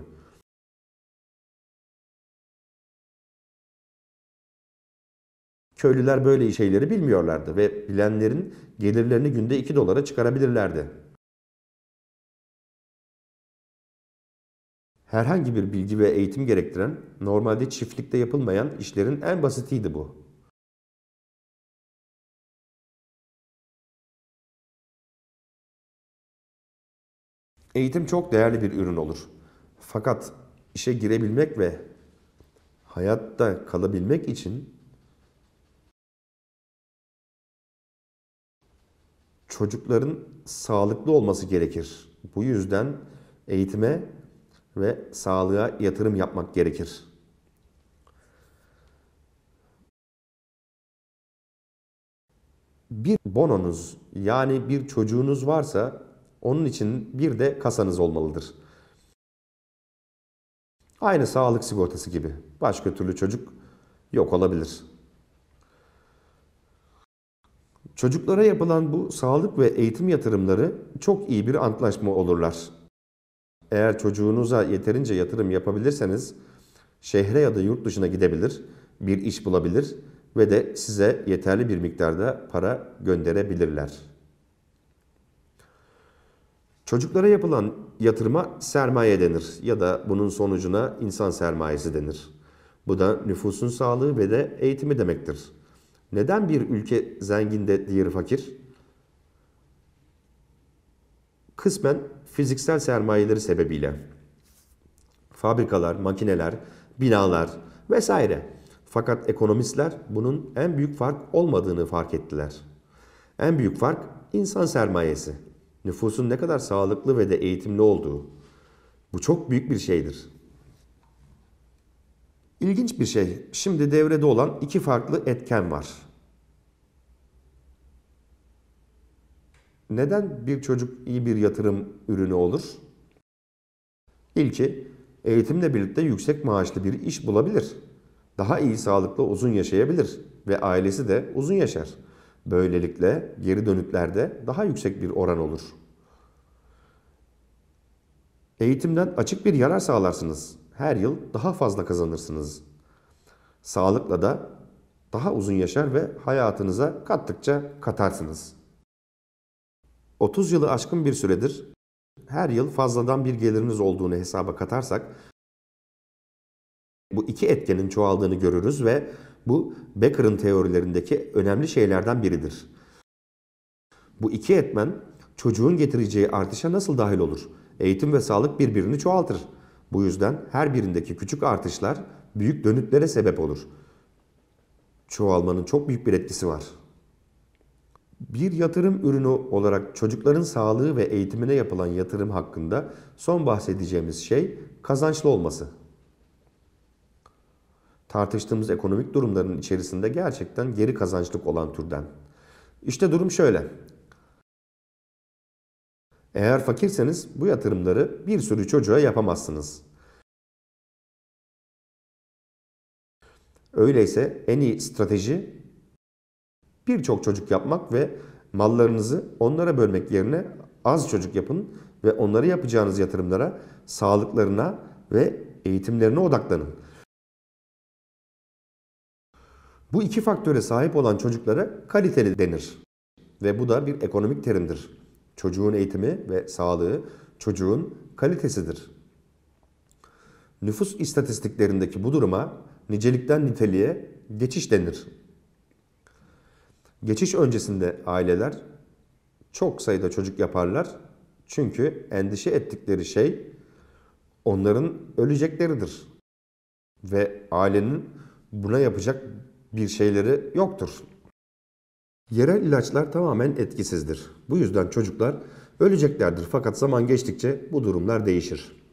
Köylüler böyle şeyleri bilmiyorlardı ve bilenlerin gelirlerini günde 2 dolara çıkarabilirlerdi. herhangi bir bilgi ve eğitim gerektiren, normalde çiftlikte yapılmayan işlerin en basitiydi bu. Eğitim çok değerli bir ürün olur. Fakat işe girebilmek ve hayatta kalabilmek için çocukların sağlıklı olması gerekir. Bu yüzden eğitime ve sağlığa yatırım yapmak gerekir. Bir bononuz yani bir çocuğunuz varsa onun için bir de kasanız olmalıdır. Aynı sağlık sigortası gibi. Başka türlü çocuk yok olabilir. Çocuklara yapılan bu sağlık ve eğitim yatırımları çok iyi bir antlaşma olurlar. Eğer çocuğunuza yeterince yatırım yapabilirseniz şehre ya da yurt dışına gidebilir, bir iş bulabilir ve de size yeterli bir miktarda para gönderebilirler. Çocuklara yapılan yatırıma sermaye denir ya da bunun sonucuna insan sermayesi denir. Bu da nüfusun sağlığı ve de eğitimi demektir. Neden bir ülke zengin de diğeri fakir? Kısmen fiziksel sermayeleri sebebiyle fabrikalar, makineler, binalar vesaire. Fakat ekonomistler bunun en büyük fark olmadığını fark ettiler. En büyük fark insan sermayesi. Nüfusun ne kadar sağlıklı ve de eğitimli olduğu. Bu çok büyük bir şeydir. İlginç bir şey. Şimdi devrede olan iki farklı etken var. Neden bir çocuk iyi bir yatırım ürünü olur? İlki, eğitimle birlikte yüksek maaşlı bir iş bulabilir. Daha iyi sağlıklı uzun yaşayabilir ve ailesi de uzun yaşar. Böylelikle geri dönüklerde daha yüksek bir oran olur. Eğitimden açık bir yarar sağlarsınız. Her yıl daha fazla kazanırsınız. Sağlıkla da daha uzun yaşar ve hayatınıza kattıkça katarsınız.'' 30 yılı aşkın bir süredir her yıl fazladan bir geliriniz olduğunu hesaba katarsak bu iki etkenin çoğaldığını görürüz ve bu Becker'ın teorilerindeki önemli şeylerden biridir. Bu iki etmen çocuğun getireceği artışa nasıl dahil olur? Eğitim ve sağlık birbirini çoğaltır. Bu yüzden her birindeki küçük artışlar büyük dönütlere sebep olur. Çoğalmanın çok büyük bir etkisi var. Bir yatırım ürünü olarak çocukların sağlığı ve eğitimine yapılan yatırım hakkında son bahsedeceğimiz şey kazançlı olması. Tartıştığımız ekonomik durumların içerisinde gerçekten geri kazançlık olan türden. İşte durum şöyle. Eğer fakirseniz bu yatırımları bir sürü çocuğa yapamazsınız. Öyleyse en iyi strateji birçok çocuk yapmak ve mallarınızı onlara bölmek yerine az çocuk yapın ve onları yapacağınız yatırımlara, sağlıklarına ve eğitimlerine odaklanın. Bu iki faktöre sahip olan çocuklara kaliteli denir ve bu da bir ekonomik terimdir. Çocuğun eğitimi ve sağlığı çocuğun kalitesidir. Nüfus istatistiklerindeki bu duruma nicelikten niteliğe geçiş denir. Geçiş öncesinde aileler çok sayıda çocuk yaparlar. Çünkü endişe ettikleri şey onların ölecekleridir. Ve ailenin buna yapacak bir şeyleri yoktur. Yerel ilaçlar tamamen etkisizdir. Bu yüzden çocuklar öleceklerdir fakat zaman geçtikçe bu durumlar değişir.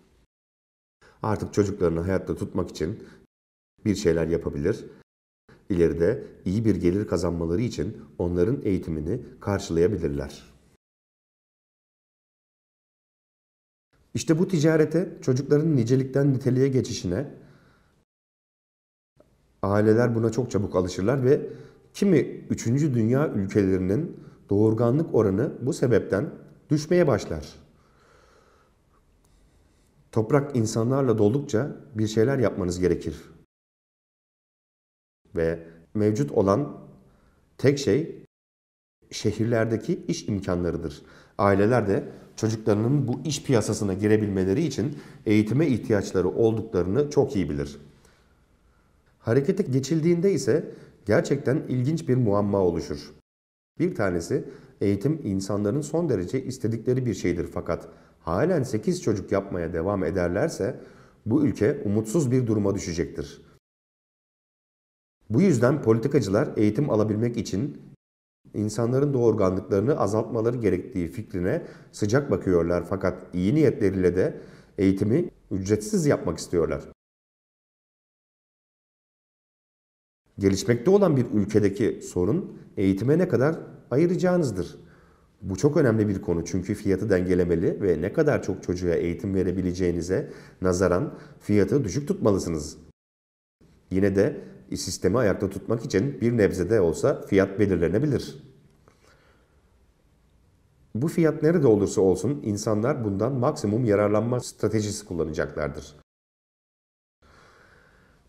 Artık çocuklarını hayatta tutmak için bir şeyler yapabilir ileride iyi bir gelir kazanmaları için onların eğitimini karşılayabilirler. İşte bu ticarete çocukların nicelikten niteliğe geçişine aileler buna çok çabuk alışırlar ve kimi 3. dünya ülkelerinin doğurganlık oranı bu sebepten düşmeye başlar. Toprak insanlarla doldukça bir şeyler yapmanız gerekir ve mevcut olan tek şey şehirlerdeki iş imkanlarıdır. Aileler de çocuklarının bu iş piyasasına girebilmeleri için eğitime ihtiyaçları olduklarını çok iyi bilir. Harekete geçildiğinde ise gerçekten ilginç bir muamma oluşur. Bir tanesi eğitim insanların son derece istedikleri bir şeydir fakat halen 8 çocuk yapmaya devam ederlerse bu ülke umutsuz bir duruma düşecektir. Bu yüzden politikacılar eğitim alabilmek için insanların doğurganlıklarını azaltmaları gerektiği fikrine sıcak bakıyorlar fakat iyi niyetleriyle de eğitimi ücretsiz yapmak istiyorlar. Gelişmekte olan bir ülkedeki sorun eğitime ne kadar ayıracağınızdır. Bu çok önemli bir konu çünkü fiyatı dengelemeli ve ne kadar çok çocuğa eğitim verebileceğinize nazaran fiyatı düşük tutmalısınız. Yine de sistemi ayakta tutmak için bir nebzede olsa fiyat belirlenebilir. Bu fiyat nerede olursa olsun insanlar bundan maksimum yararlanma stratejisi kullanacaklardır.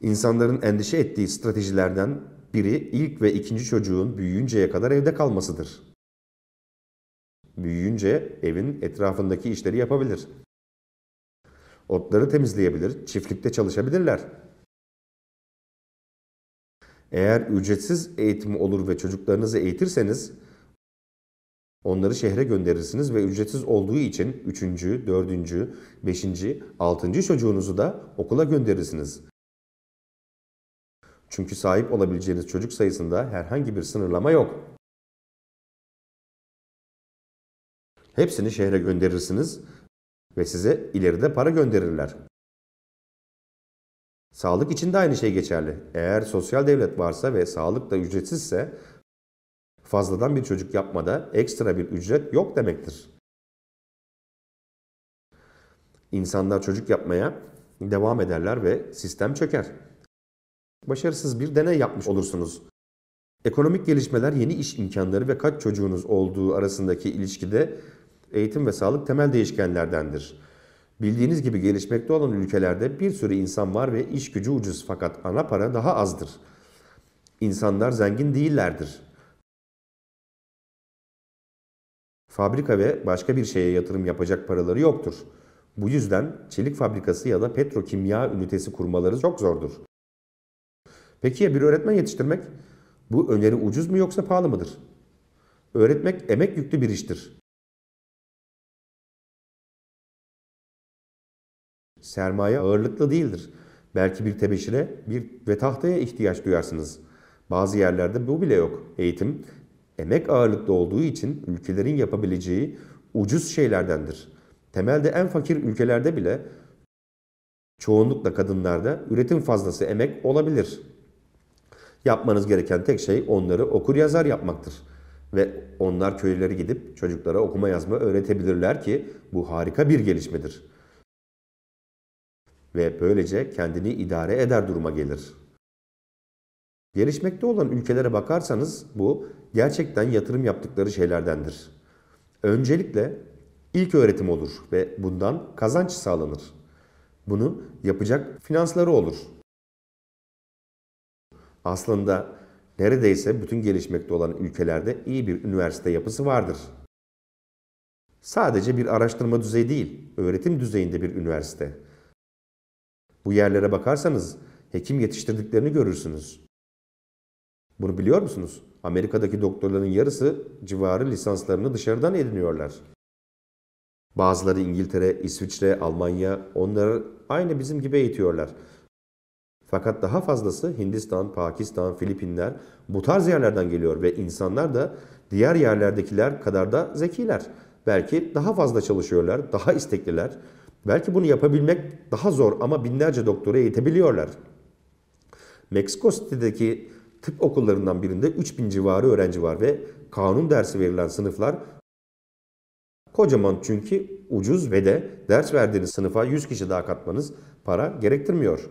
İnsanların endişe ettiği stratejilerden biri ilk ve ikinci çocuğun büyüyünceye kadar evde kalmasıdır. Büyüyünce evin etrafındaki işleri yapabilir. Otları temizleyebilir, çiftlikte çalışabilirler. Eğer ücretsiz eğitim olur ve çocuklarınızı eğitirseniz onları şehre gönderirsiniz ve ücretsiz olduğu için 3. 4. 5. 6. çocuğunuzu da okula gönderirsiniz. Çünkü sahip olabileceğiniz çocuk sayısında herhangi bir sınırlama yok. Hepsini şehre gönderirsiniz ve size ileride para gönderirler. Sağlık için de aynı şey geçerli. Eğer sosyal devlet varsa ve sağlık da ücretsizse fazladan bir çocuk yapmada ekstra bir ücret yok demektir. İnsanlar çocuk yapmaya devam ederler ve sistem çöker. Başarısız bir deney yapmış olursunuz. Ekonomik gelişmeler yeni iş imkanları ve kaç çocuğunuz olduğu arasındaki ilişkide eğitim ve sağlık temel değişkenlerdendir. Bildiğiniz gibi gelişmekte olan ülkelerde bir sürü insan var ve iş gücü ucuz fakat ana para daha azdır. İnsanlar zengin değillerdir. Fabrika ve başka bir şeye yatırım yapacak paraları yoktur. Bu yüzden çelik fabrikası ya da petrokimya ünitesi kurmaları çok zordur. Peki ya bir öğretmen yetiştirmek? Bu öneri ucuz mu yoksa pahalı mıdır? Öğretmek emek yüklü bir iştir. Sermaye ağırlıklı değildir. Belki bir tebeşire bir ve tahtaya ihtiyaç duyarsınız. Bazı yerlerde bu bile yok. Eğitim emek ağırlıklı olduğu için ülkelerin yapabileceği ucuz şeylerdendir. Temelde en fakir ülkelerde bile çoğunlukla kadınlarda üretim fazlası emek olabilir. Yapmanız gereken tek şey onları okur yazar yapmaktır. Ve onlar köylere gidip çocuklara okuma yazma öğretebilirler ki bu harika bir gelişmedir.'' ve böylece kendini idare eder duruma gelir. Gelişmekte olan ülkelere bakarsanız bu gerçekten yatırım yaptıkları şeylerdendir. Öncelikle ilk öğretim olur ve bundan kazanç sağlanır. Bunu yapacak finansları olur. Aslında neredeyse bütün gelişmekte olan ülkelerde iyi bir üniversite yapısı vardır. Sadece bir araştırma düzeyi değil, öğretim düzeyinde bir üniversite. Bu yerlere bakarsanız hekim yetiştirdiklerini görürsünüz. Bunu biliyor musunuz? Amerika'daki doktorların yarısı civarı lisanslarını dışarıdan ediniyorlar. Bazıları İngiltere, İsviçre, Almanya onları aynı bizim gibi eğitiyorlar. Fakat daha fazlası Hindistan, Pakistan, Filipinler bu tarz yerlerden geliyor ve insanlar da diğer yerlerdekiler kadar da zekiler. Belki daha fazla çalışıyorlar, daha istekliler. Belki bunu yapabilmek daha zor ama binlerce doktora eğitebiliyorlar. Meksiko City'deki tıp okullarından birinde 3000 civarı öğrenci var ve kanun dersi verilen sınıflar kocaman çünkü ucuz ve de ders verdiğiniz sınıfa 100 kişi daha katmanız para gerektirmiyor.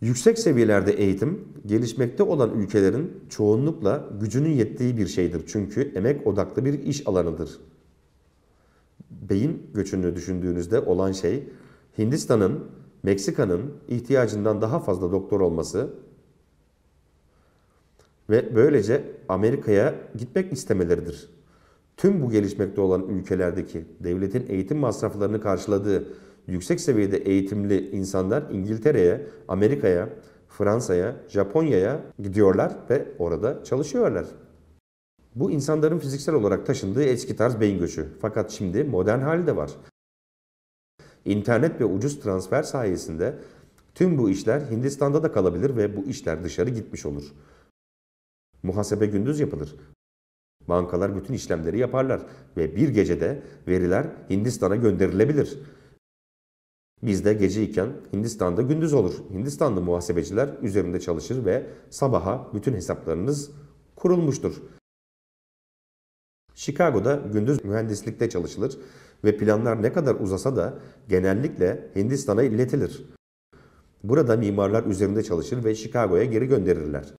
Yüksek seviyelerde eğitim gelişmekte olan ülkelerin çoğunlukla gücünün yettiği bir şeydir çünkü emek odaklı bir iş alanıdır beyin göçünü düşündüğünüzde olan şey Hindistan'ın, Meksika'nın ihtiyacından daha fazla doktor olması ve böylece Amerika'ya gitmek istemeleridir. Tüm bu gelişmekte olan ülkelerdeki devletin eğitim masraflarını karşıladığı yüksek seviyede eğitimli insanlar İngiltere'ye, Amerika'ya, Fransa'ya, Japonya'ya gidiyorlar ve orada çalışıyorlar. Bu insanların fiziksel olarak taşındığı eski tarz beyin göçü. Fakat şimdi modern hali de var. İnternet ve ucuz transfer sayesinde tüm bu işler Hindistan'da da kalabilir ve bu işler dışarı gitmiş olur. Muhasebe gündüz yapılır. Bankalar bütün işlemleri yaparlar ve bir gecede veriler Hindistan'a gönderilebilir. Bizde gece iken Hindistan'da gündüz olur. Hindistanlı muhasebeciler üzerinde çalışır ve sabaha bütün hesaplarınız kurulmuştur. Chicago'da gündüz mühendislikte çalışılır ve planlar ne kadar uzasa da genellikle Hindistan'a iletilir. Burada mimarlar üzerinde çalışır ve Chicago'ya geri gönderirler.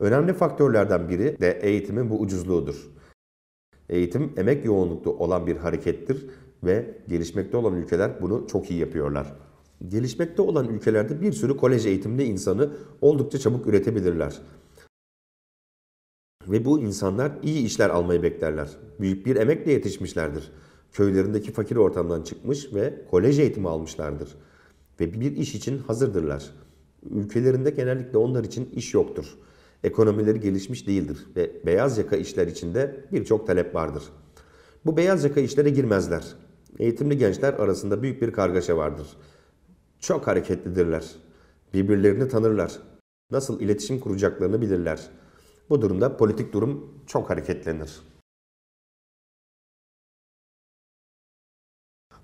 Önemli faktörlerden biri de eğitimin bu ucuzluğudur. Eğitim emek yoğunluklu olan bir harekettir ve gelişmekte olan ülkeler bunu çok iyi yapıyorlar. Gelişmekte olan ülkelerde bir sürü kolej eğitimli insanı oldukça çabuk üretebilirler. Ve bu insanlar iyi işler almayı beklerler. Büyük bir emekle yetişmişlerdir. Köylerindeki fakir ortamdan çıkmış ve kolej eğitimi almışlardır. Ve bir iş için hazırdırlar. Ülkelerinde genellikle onlar için iş yoktur. Ekonomileri gelişmiş değildir ve beyaz yaka işler içinde birçok talep vardır. Bu beyaz yaka işlere girmezler. Eğitimli gençler arasında büyük bir kargaşa vardır. Çok hareketlidirler. Birbirlerini tanırlar. Nasıl iletişim kuracaklarını bilirler. Bu durumda politik durum çok hareketlenir.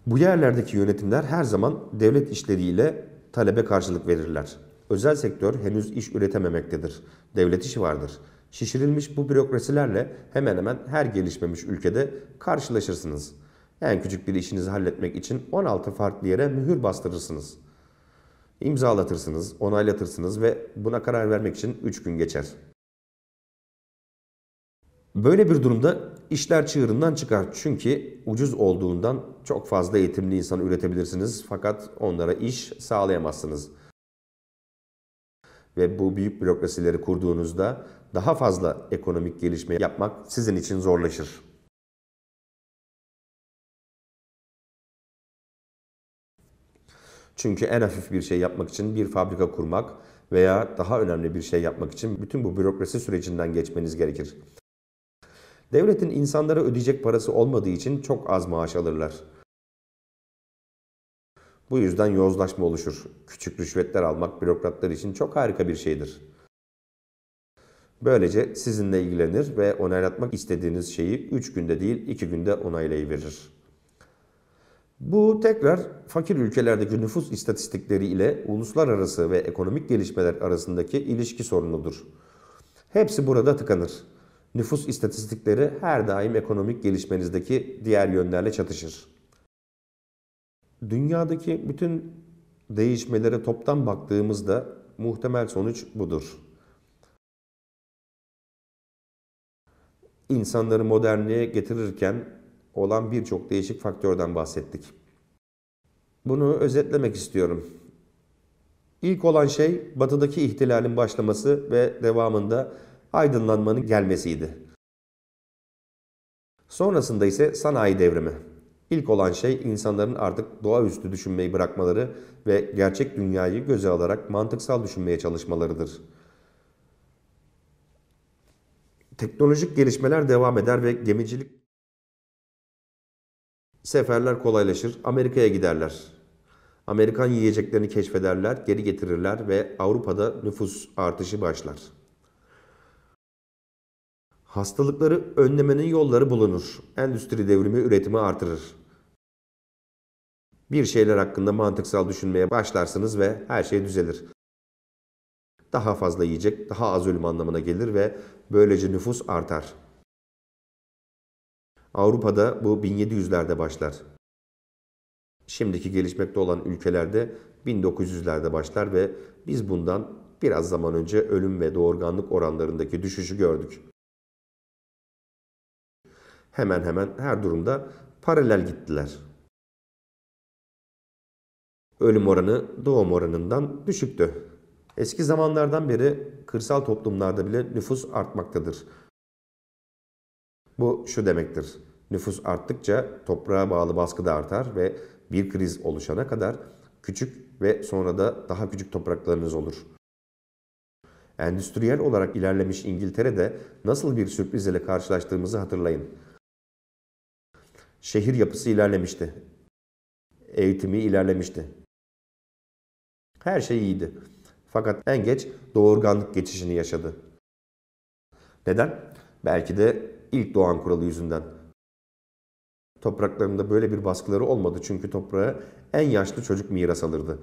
Bu yerlerdeki yönetimler her zaman devlet işleriyle talebe karşılık verirler. Özel sektör henüz iş üretememektedir. Devlet işi vardır. Şişirilmiş bu bürokrasilerle hemen hemen her gelişmemiş ülkede karşılaşırsınız. En küçük bir işinizi halletmek için 16 farklı yere mühür bastırırsınız. İmzalatırsınız, onaylatırsınız ve buna karar vermek için 3 gün geçer. Böyle bir durumda işler çığırından çıkar. Çünkü ucuz olduğundan çok fazla eğitimli insan üretebilirsiniz fakat onlara iş sağlayamazsınız. Ve bu büyük bürokrasileri kurduğunuzda daha fazla ekonomik gelişme yapmak sizin için zorlaşır. Çünkü en hafif bir şey yapmak için bir fabrika kurmak veya daha önemli bir şey yapmak için bütün bu bürokrasi sürecinden geçmeniz gerekir. Devletin insanlara ödeyecek parası olmadığı için çok az maaş alırlar. Bu yüzden yozlaşma oluşur. Küçük rüşvetler almak bürokratlar için çok harika bir şeydir. Böylece sizinle ilgilenir ve onaylatmak istediğiniz şeyi 3 günde değil 2 günde onaylayıverir. Bu tekrar fakir ülkelerdeki nüfus istatistikleri ile uluslararası ve ekonomik gelişmeler arasındaki ilişki sorunudur. Hepsi burada tıkanır nüfus istatistikleri her daim ekonomik gelişmenizdeki diğer yönlerle çatışır. Dünyadaki bütün değişmelere toptan baktığımızda muhtemel sonuç budur. İnsanları modernliğe getirirken olan birçok değişik faktörden bahsettik. Bunu özetlemek istiyorum. İlk olan şey batıdaki ihtilalin başlaması ve devamında aydınlanmanın gelmesiydi. Sonrasında ise sanayi devrimi. İlk olan şey insanların artık doğaüstü düşünmeyi bırakmaları ve gerçek dünyayı göze alarak mantıksal düşünmeye çalışmalarıdır. Teknolojik gelişmeler devam eder ve gemicilik seferler kolaylaşır. Amerika'ya giderler. Amerikan yiyeceklerini keşfederler, geri getirirler ve Avrupa'da nüfus artışı başlar. Hastalıkları önlemenin yolları bulunur. Endüstri devrimi üretimi artırır. Bir şeyler hakkında mantıksal düşünmeye başlarsınız ve her şey düzelir. Daha fazla yiyecek, daha az ölüm anlamına gelir ve böylece nüfus artar. Avrupa'da bu 1700'lerde başlar. Şimdiki gelişmekte olan ülkelerde 1900'lerde başlar ve biz bundan biraz zaman önce ölüm ve doğurganlık oranlarındaki düşüşü gördük hemen hemen her durumda paralel gittiler. Ölüm oranı doğum oranından düşüktü. Eski zamanlardan beri kırsal toplumlarda bile nüfus artmaktadır. Bu şu demektir. Nüfus arttıkça toprağa bağlı baskı da artar ve bir kriz oluşana kadar küçük ve sonra da daha küçük topraklarınız olur. Endüstriyel olarak ilerlemiş İngiltere'de nasıl bir sürpriz ile karşılaştığımızı hatırlayın şehir yapısı ilerlemişti. Eğitimi ilerlemişti. Her şey iyiydi. Fakat en geç doğurganlık geçişini yaşadı. Neden? Belki de ilk doğan kuralı yüzünden. Topraklarında böyle bir baskıları olmadı çünkü toprağa en yaşlı çocuk miras alırdı.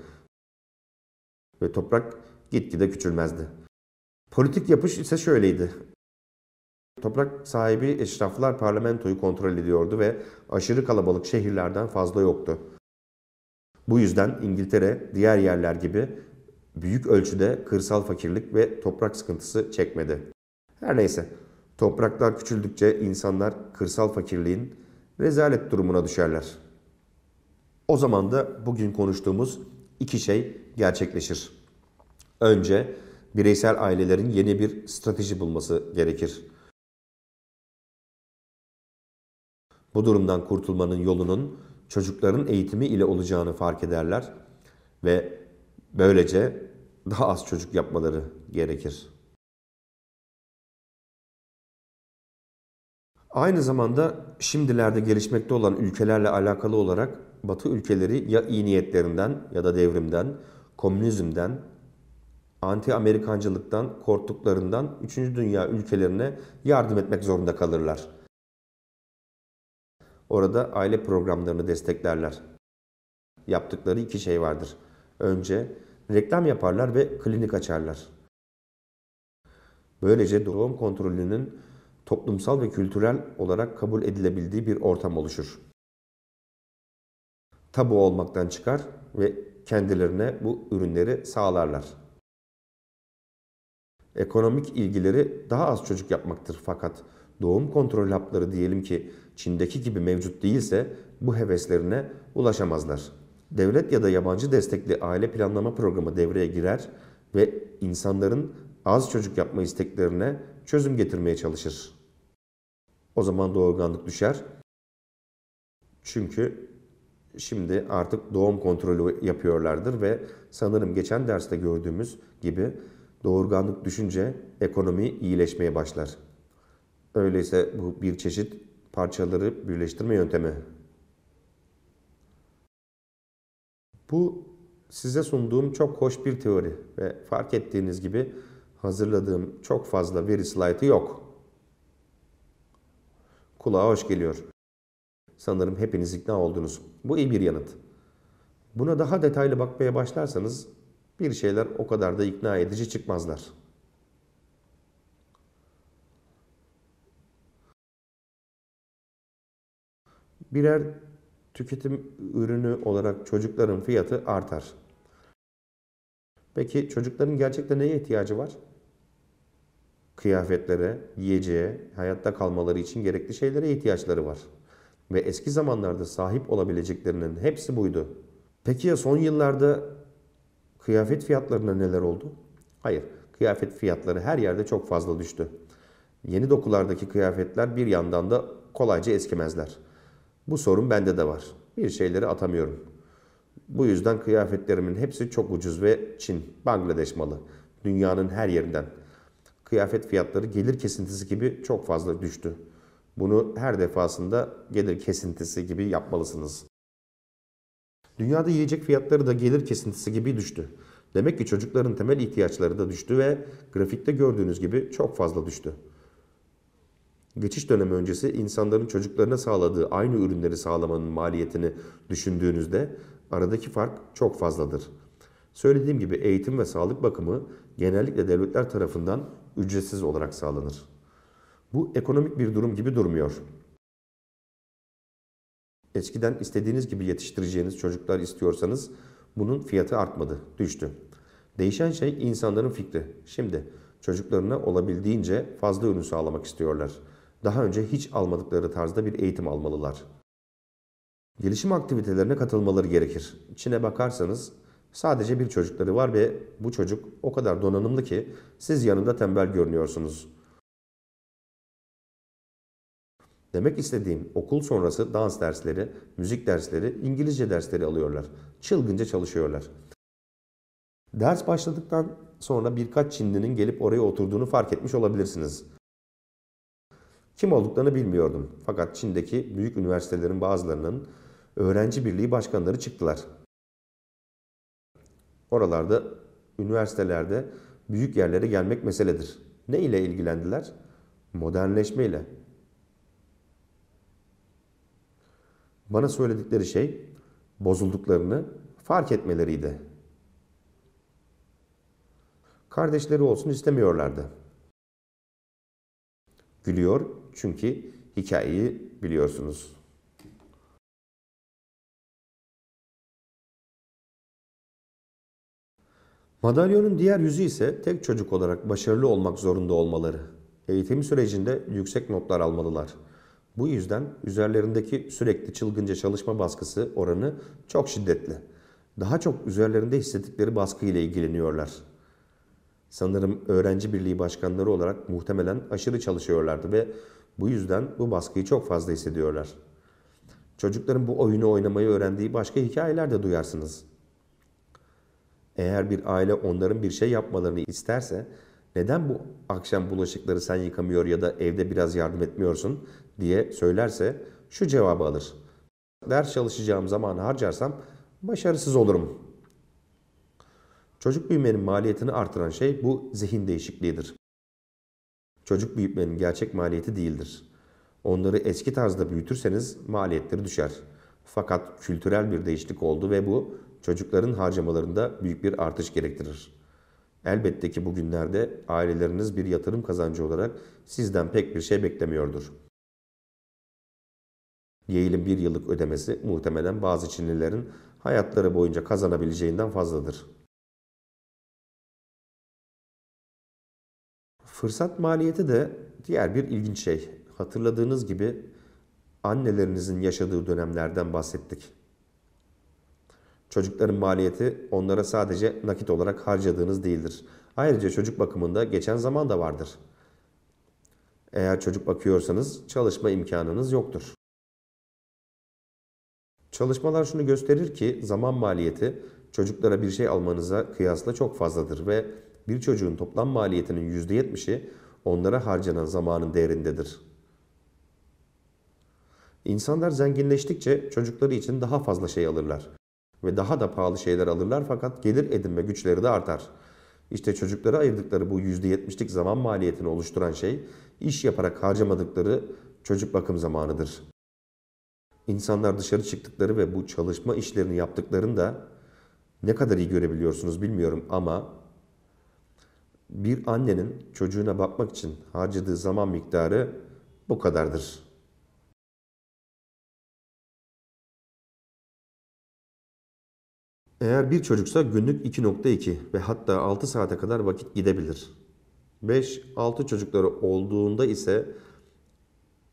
Ve toprak gitgide küçülmezdi. Politik yapış ise şöyleydi. Toprak sahibi eşraflar parlamentoyu kontrol ediyordu ve aşırı kalabalık şehirlerden fazla yoktu. Bu yüzden İngiltere diğer yerler gibi büyük ölçüde kırsal fakirlik ve toprak sıkıntısı çekmedi. Her neyse, topraklar küçüldükçe insanlar kırsal fakirliğin rezalet durumuna düşerler. O zaman da bugün konuştuğumuz iki şey gerçekleşir. Önce bireysel ailelerin yeni bir strateji bulması gerekir. Bu durumdan kurtulmanın yolunun çocukların eğitimi ile olacağını fark ederler ve böylece daha az çocuk yapmaları gerekir. Aynı zamanda şimdilerde gelişmekte olan ülkelerle alakalı olarak Batı ülkeleri ya iyi niyetlerinden ya da devrimden, komünizmden, anti-Amerikancılıktan korktuklarından 3. Dünya ülkelerine yardım etmek zorunda kalırlar. Orada aile programlarını desteklerler. Yaptıkları iki şey vardır. Önce reklam yaparlar ve klinik açarlar. Böylece doğum kontrolünün toplumsal ve kültürel olarak kabul edilebildiği bir ortam oluşur. Tabu olmaktan çıkar ve kendilerine bu ürünleri sağlarlar. Ekonomik ilgileri daha az çocuk yapmaktır fakat doğum kontrol hapları diyelim ki Çin'deki gibi mevcut değilse bu heveslerine ulaşamazlar. Devlet ya da yabancı destekli aile planlama programı devreye girer ve insanların az çocuk yapma isteklerine çözüm getirmeye çalışır. O zaman doğurganlık düşer. Çünkü şimdi artık doğum kontrolü yapıyorlardır ve sanırım geçen derste gördüğümüz gibi doğurganlık düşünce ekonomi iyileşmeye başlar. Öyleyse bu bir çeşit parçaları birleştirme yöntemi. Bu size sunduğum çok hoş bir teori ve fark ettiğiniz gibi hazırladığım çok fazla veri slaytı yok. Kulağa hoş geliyor. Sanırım hepiniz ikna oldunuz. Bu iyi bir yanıt. Buna daha detaylı bakmaya başlarsanız bir şeyler o kadar da ikna edici çıkmazlar. birer tüketim ürünü olarak çocukların fiyatı artar. Peki çocukların gerçekten neye ihtiyacı var? Kıyafetlere, yiyeceğe, hayatta kalmaları için gerekli şeylere ihtiyaçları var. Ve eski zamanlarda sahip olabileceklerinin hepsi buydu. Peki ya son yıllarda kıyafet fiyatlarına neler oldu? Hayır, kıyafet fiyatları her yerde çok fazla düştü. Yeni dokulardaki kıyafetler bir yandan da kolayca eskimezler. Bu sorun bende de var. Bir şeyleri atamıyorum. Bu yüzden kıyafetlerimin hepsi çok ucuz ve Çin, Bangladeş malı. Dünyanın her yerinden. Kıyafet fiyatları gelir kesintisi gibi çok fazla düştü. Bunu her defasında gelir kesintisi gibi yapmalısınız. Dünyada yiyecek fiyatları da gelir kesintisi gibi düştü. Demek ki çocukların temel ihtiyaçları da düştü ve grafikte gördüğünüz gibi çok fazla düştü. Geçiş dönemi öncesi insanların çocuklarına sağladığı aynı ürünleri sağlamanın maliyetini düşündüğünüzde aradaki fark çok fazladır. Söylediğim gibi eğitim ve sağlık bakımı genellikle devletler tarafından ücretsiz olarak sağlanır. Bu ekonomik bir durum gibi durmuyor. Eskiden istediğiniz gibi yetiştireceğiniz çocuklar istiyorsanız bunun fiyatı artmadı, düştü. Değişen şey insanların fikri. Şimdi çocuklarına olabildiğince fazla ürün sağlamak istiyorlar daha önce hiç almadıkları tarzda bir eğitim almalılar. Gelişim aktivitelerine katılmaları gerekir. Çin'e bakarsanız sadece bir çocukları var ve bu çocuk o kadar donanımlı ki siz yanında tembel görünüyorsunuz. Demek istediğim okul sonrası dans dersleri, müzik dersleri, İngilizce dersleri alıyorlar. Çılgınca çalışıyorlar. Ders başladıktan sonra birkaç Çinlinin gelip oraya oturduğunu fark etmiş olabilirsiniz. Kim olduklarını bilmiyordum. Fakat Çin'deki büyük üniversitelerin bazılarının öğrenci birliği başkanları çıktılar. Oralarda, üniversitelerde büyük yerlere gelmek meseledir. Ne ile ilgilendiler? Modernleşme ile. Bana söyledikleri şey bozulduklarını fark etmeleriydi. Kardeşleri olsun istemiyorlardı. Gülüyor çünkü hikayeyi biliyorsunuz. Madalyonun diğer yüzü ise tek çocuk olarak başarılı olmak zorunda olmaları. Eğitim sürecinde yüksek notlar almalılar. Bu yüzden üzerlerindeki sürekli çılgınca çalışma baskısı oranı çok şiddetli. Daha çok üzerlerinde hissettikleri baskı ile ilgileniyorlar. Sanırım öğrenci birliği başkanları olarak muhtemelen aşırı çalışıyorlardı ve bu yüzden bu baskıyı çok fazla hissediyorlar. Çocukların bu oyunu oynamayı öğrendiği başka hikayeler de duyarsınız. Eğer bir aile onların bir şey yapmalarını isterse neden bu akşam bulaşıkları sen yıkamıyor ya da evde biraz yardım etmiyorsun diye söylerse şu cevabı alır. Ders çalışacağım zamanı harcarsam başarısız olurum. Çocuk büyümenin maliyetini artıran şey bu zihin değişikliğidir. Çocuk büyütmenin gerçek maliyeti değildir. Onları eski tarzda büyütürseniz maliyetleri düşer. Fakat kültürel bir değişiklik oldu ve bu çocukların harcamalarında büyük bir artış gerektirir. Elbette ki bugünlerde aileleriniz bir yatırım kazancı olarak sizden pek bir şey beklemiyordur. Yale'in bir yıllık ödemesi muhtemelen bazı Çinlilerin hayatları boyunca kazanabileceğinden fazladır. Fırsat maliyeti de diğer bir ilginç şey. Hatırladığınız gibi annelerinizin yaşadığı dönemlerden bahsettik. Çocukların maliyeti onlara sadece nakit olarak harcadığınız değildir. Ayrıca çocuk bakımında geçen zaman da vardır. Eğer çocuk bakıyorsanız çalışma imkanınız yoktur. Çalışmalar şunu gösterir ki zaman maliyeti çocuklara bir şey almanıza kıyasla çok fazladır ve bir çocuğun toplam maliyetinin %70'i onlara harcanan zamanın değerindedir. İnsanlar zenginleştikçe çocukları için daha fazla şey alırlar ve daha da pahalı şeyler alırlar fakat gelir edinme güçleri de artar. İşte çocuklara ayırdıkları bu %70'lik zaman maliyetini oluşturan şey iş yaparak harcamadıkları çocuk bakım zamanıdır. İnsanlar dışarı çıktıkları ve bu çalışma işlerini yaptıklarında ne kadar iyi görebiliyorsunuz bilmiyorum ama bir annenin çocuğuna bakmak için harcadığı zaman miktarı bu kadardır. Eğer bir çocuksa günlük 2.2 ve hatta 6 saate kadar vakit gidebilir. 5-6 çocukları olduğunda ise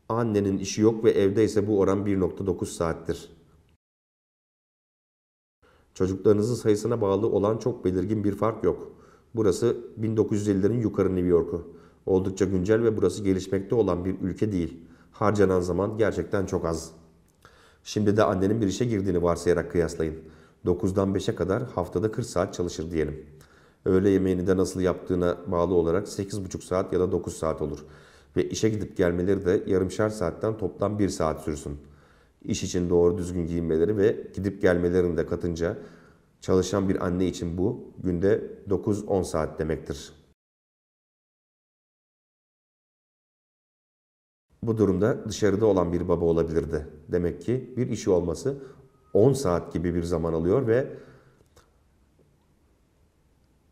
annenin işi yok ve evde ise bu oran 1.9 saattir. Çocuklarınızın sayısına bağlı olan çok belirgin bir fark yok. Burası 1950'lerin yukarı New York'u. Oldukça güncel ve burası gelişmekte olan bir ülke değil. Harcanan zaman gerçekten çok az. Şimdi de annenin bir işe girdiğini varsayarak kıyaslayın. 9'dan 5'e kadar haftada 40 saat çalışır diyelim. Öğle yemeğini de nasıl yaptığına bağlı olarak 8,5 saat ya da 9 saat olur. Ve işe gidip gelmeleri de yarımşar saatten toplam 1 saat sürsün. İş için doğru düzgün giyinmeleri ve gidip gelmelerini de katınca Çalışan bir anne için bu günde 9-10 saat demektir. Bu durumda dışarıda olan bir baba olabilirdi. Demek ki bir işi olması 10 saat gibi bir zaman alıyor ve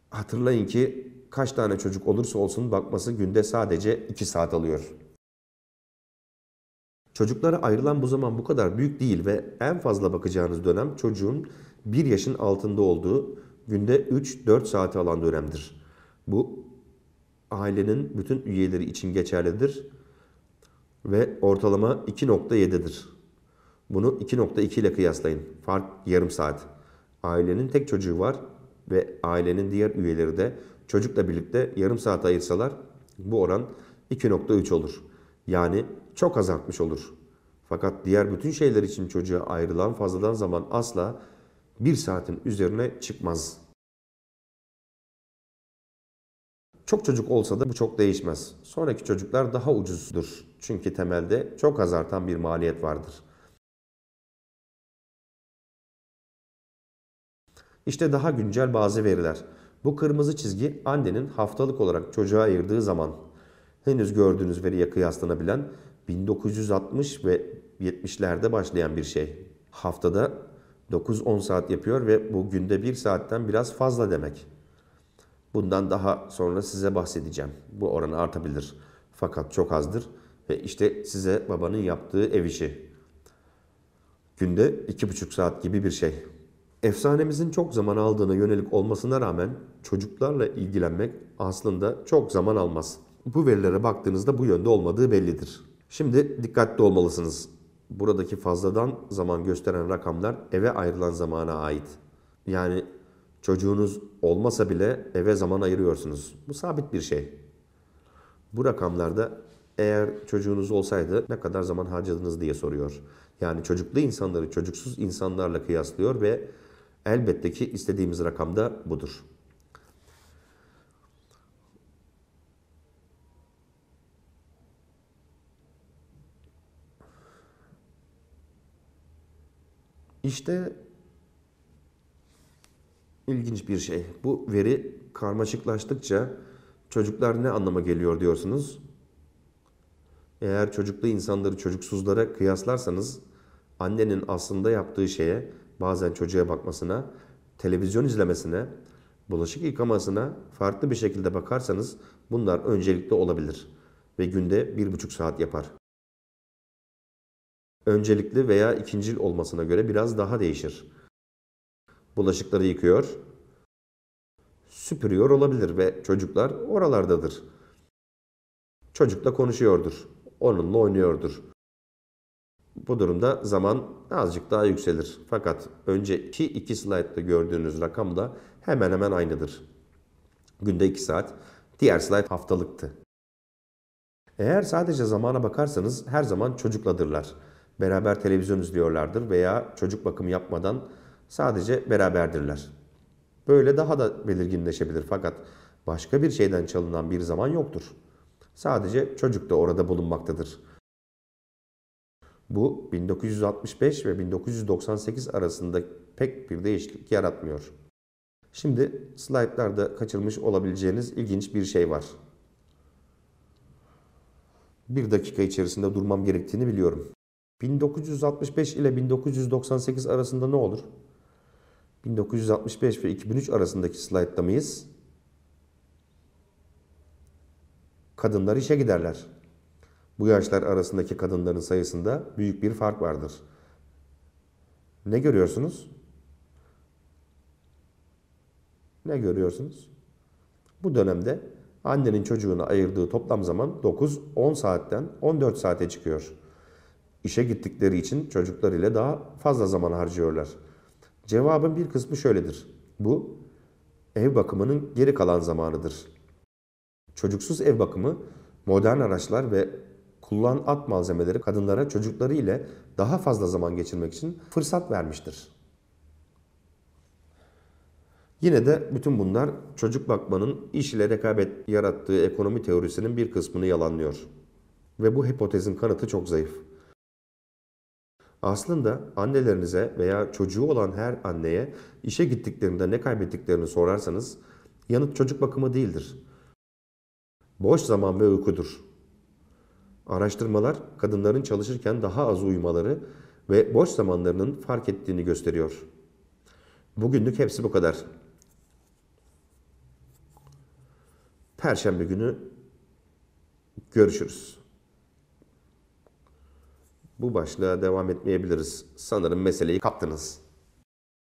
hatırlayın ki kaç tane çocuk olursa olsun bakması günde sadece 2 saat alıyor. Çocuklara ayrılan bu zaman bu kadar büyük değil ve en fazla bakacağınız dönem çocuğun 1 yaşın altında olduğu günde 3-4 saati alan dönemdir. Bu ailenin bütün üyeleri için geçerlidir ve ortalama 2.7'dir. Bunu 2.2 ile kıyaslayın. Fark yarım saat. Ailenin tek çocuğu var ve ailenin diğer üyeleri de çocukla birlikte yarım saat ayırsalar bu oran 2.3 olur. Yani çok azaltmış olur. Fakat diğer bütün şeyler için çocuğa ayrılan fazladan zaman asla 1 saatin üzerine çıkmaz. Çok çocuk olsa da bu çok değişmez. Sonraki çocuklar daha ucuzdur. Çünkü temelde çok az artan bir maliyet vardır. İşte daha güncel bazı veriler. Bu kırmızı çizgi annenin haftalık olarak çocuğa ayırdığı zaman henüz gördüğünüz veriye kıyaslanabilen 1960 ve 70'lerde başlayan bir şey. Haftada 9-10 saat yapıyor ve bu günde 1 saatten biraz fazla demek. Bundan daha sonra size bahsedeceğim. Bu oranı artabilir fakat çok azdır ve işte size babanın yaptığı ev işi. Günde 2,5 saat gibi bir şey. Efsanemizin çok zaman aldığına yönelik olmasına rağmen çocuklarla ilgilenmek aslında çok zaman almaz. Bu verilere baktığınızda bu yönde olmadığı bellidir. Şimdi dikkatli olmalısınız buradaki fazladan zaman gösteren rakamlar eve ayrılan zamana ait. Yani çocuğunuz olmasa bile eve zaman ayırıyorsunuz. Bu sabit bir şey. Bu rakamlarda eğer çocuğunuz olsaydı ne kadar zaman harcadınız diye soruyor. Yani çocuklu insanları çocuksuz insanlarla kıyaslıyor ve elbette ki istediğimiz rakam da budur. İşte ilginç bir şey. Bu veri karmaşıklaştıkça çocuklar ne anlama geliyor diyorsunuz. Eğer çocuklu insanları çocuksuzlara kıyaslarsanız annenin aslında yaptığı şeye bazen çocuğa bakmasına, televizyon izlemesine, bulaşık yıkamasına farklı bir şekilde bakarsanız bunlar öncelikli olabilir ve günde bir buçuk saat yapar öncelikli veya ikincil olmasına göre biraz daha değişir. Bulaşıkları yıkıyor, süpürüyor olabilir ve çocuklar oralardadır. Çocukla konuşuyordur, onunla oynuyordur. Bu durumda zaman azıcık daha yükselir. Fakat önceki iki slaytta gördüğünüz rakam da hemen hemen aynıdır. Günde 2 saat, diğer slayt haftalıktı. Eğer sadece zamana bakarsanız her zaman çocukladırlar beraber televizyon izliyorlardır veya çocuk bakımı yapmadan sadece beraberdirler. Böyle daha da belirginleşebilir fakat başka bir şeyden çalınan bir zaman yoktur. Sadece çocuk da orada bulunmaktadır. Bu 1965 ve 1998 arasında pek bir değişiklik yaratmıyor. Şimdi slaytlarda kaçırmış olabileceğiniz ilginç bir şey var. Bir dakika içerisinde durmam gerektiğini biliyorum. 1965 ile 1998 arasında ne olur? 1965 ve 2003 arasındaki slaytta mıyız? Kadınlar işe giderler. Bu yaşlar arasındaki kadınların sayısında büyük bir fark vardır. Ne görüyorsunuz? Ne görüyorsunuz? Bu dönemde annenin çocuğuna ayırdığı toplam zaman 9-10 saatten 14 saate çıkıyor. İşe gittikleri için çocuklar ile daha fazla zaman harcıyorlar. Cevabın bir kısmı şöyledir. Bu ev bakımının geri kalan zamanıdır. Çocuksuz ev bakımı modern araçlar ve kullan at malzemeleri kadınlara çocukları ile daha fazla zaman geçirmek için fırsat vermiştir. Yine de bütün bunlar çocuk bakmanın iş ile rekabet yarattığı ekonomi teorisinin bir kısmını yalanlıyor. Ve bu hipotezin kanıtı çok zayıf. Aslında annelerinize veya çocuğu olan her anneye işe gittiklerinde ne kaybettiklerini sorarsanız yanıt çocuk bakımı değildir. Boş zaman ve uykudur. Araştırmalar kadınların çalışırken daha az uyumaları ve boş zamanlarının fark ettiğini gösteriyor. Bugünlük hepsi bu kadar. Perşembe günü görüşürüz. Bu başlığa devam etmeyebiliriz. Sanırım meseleyi kaptınız.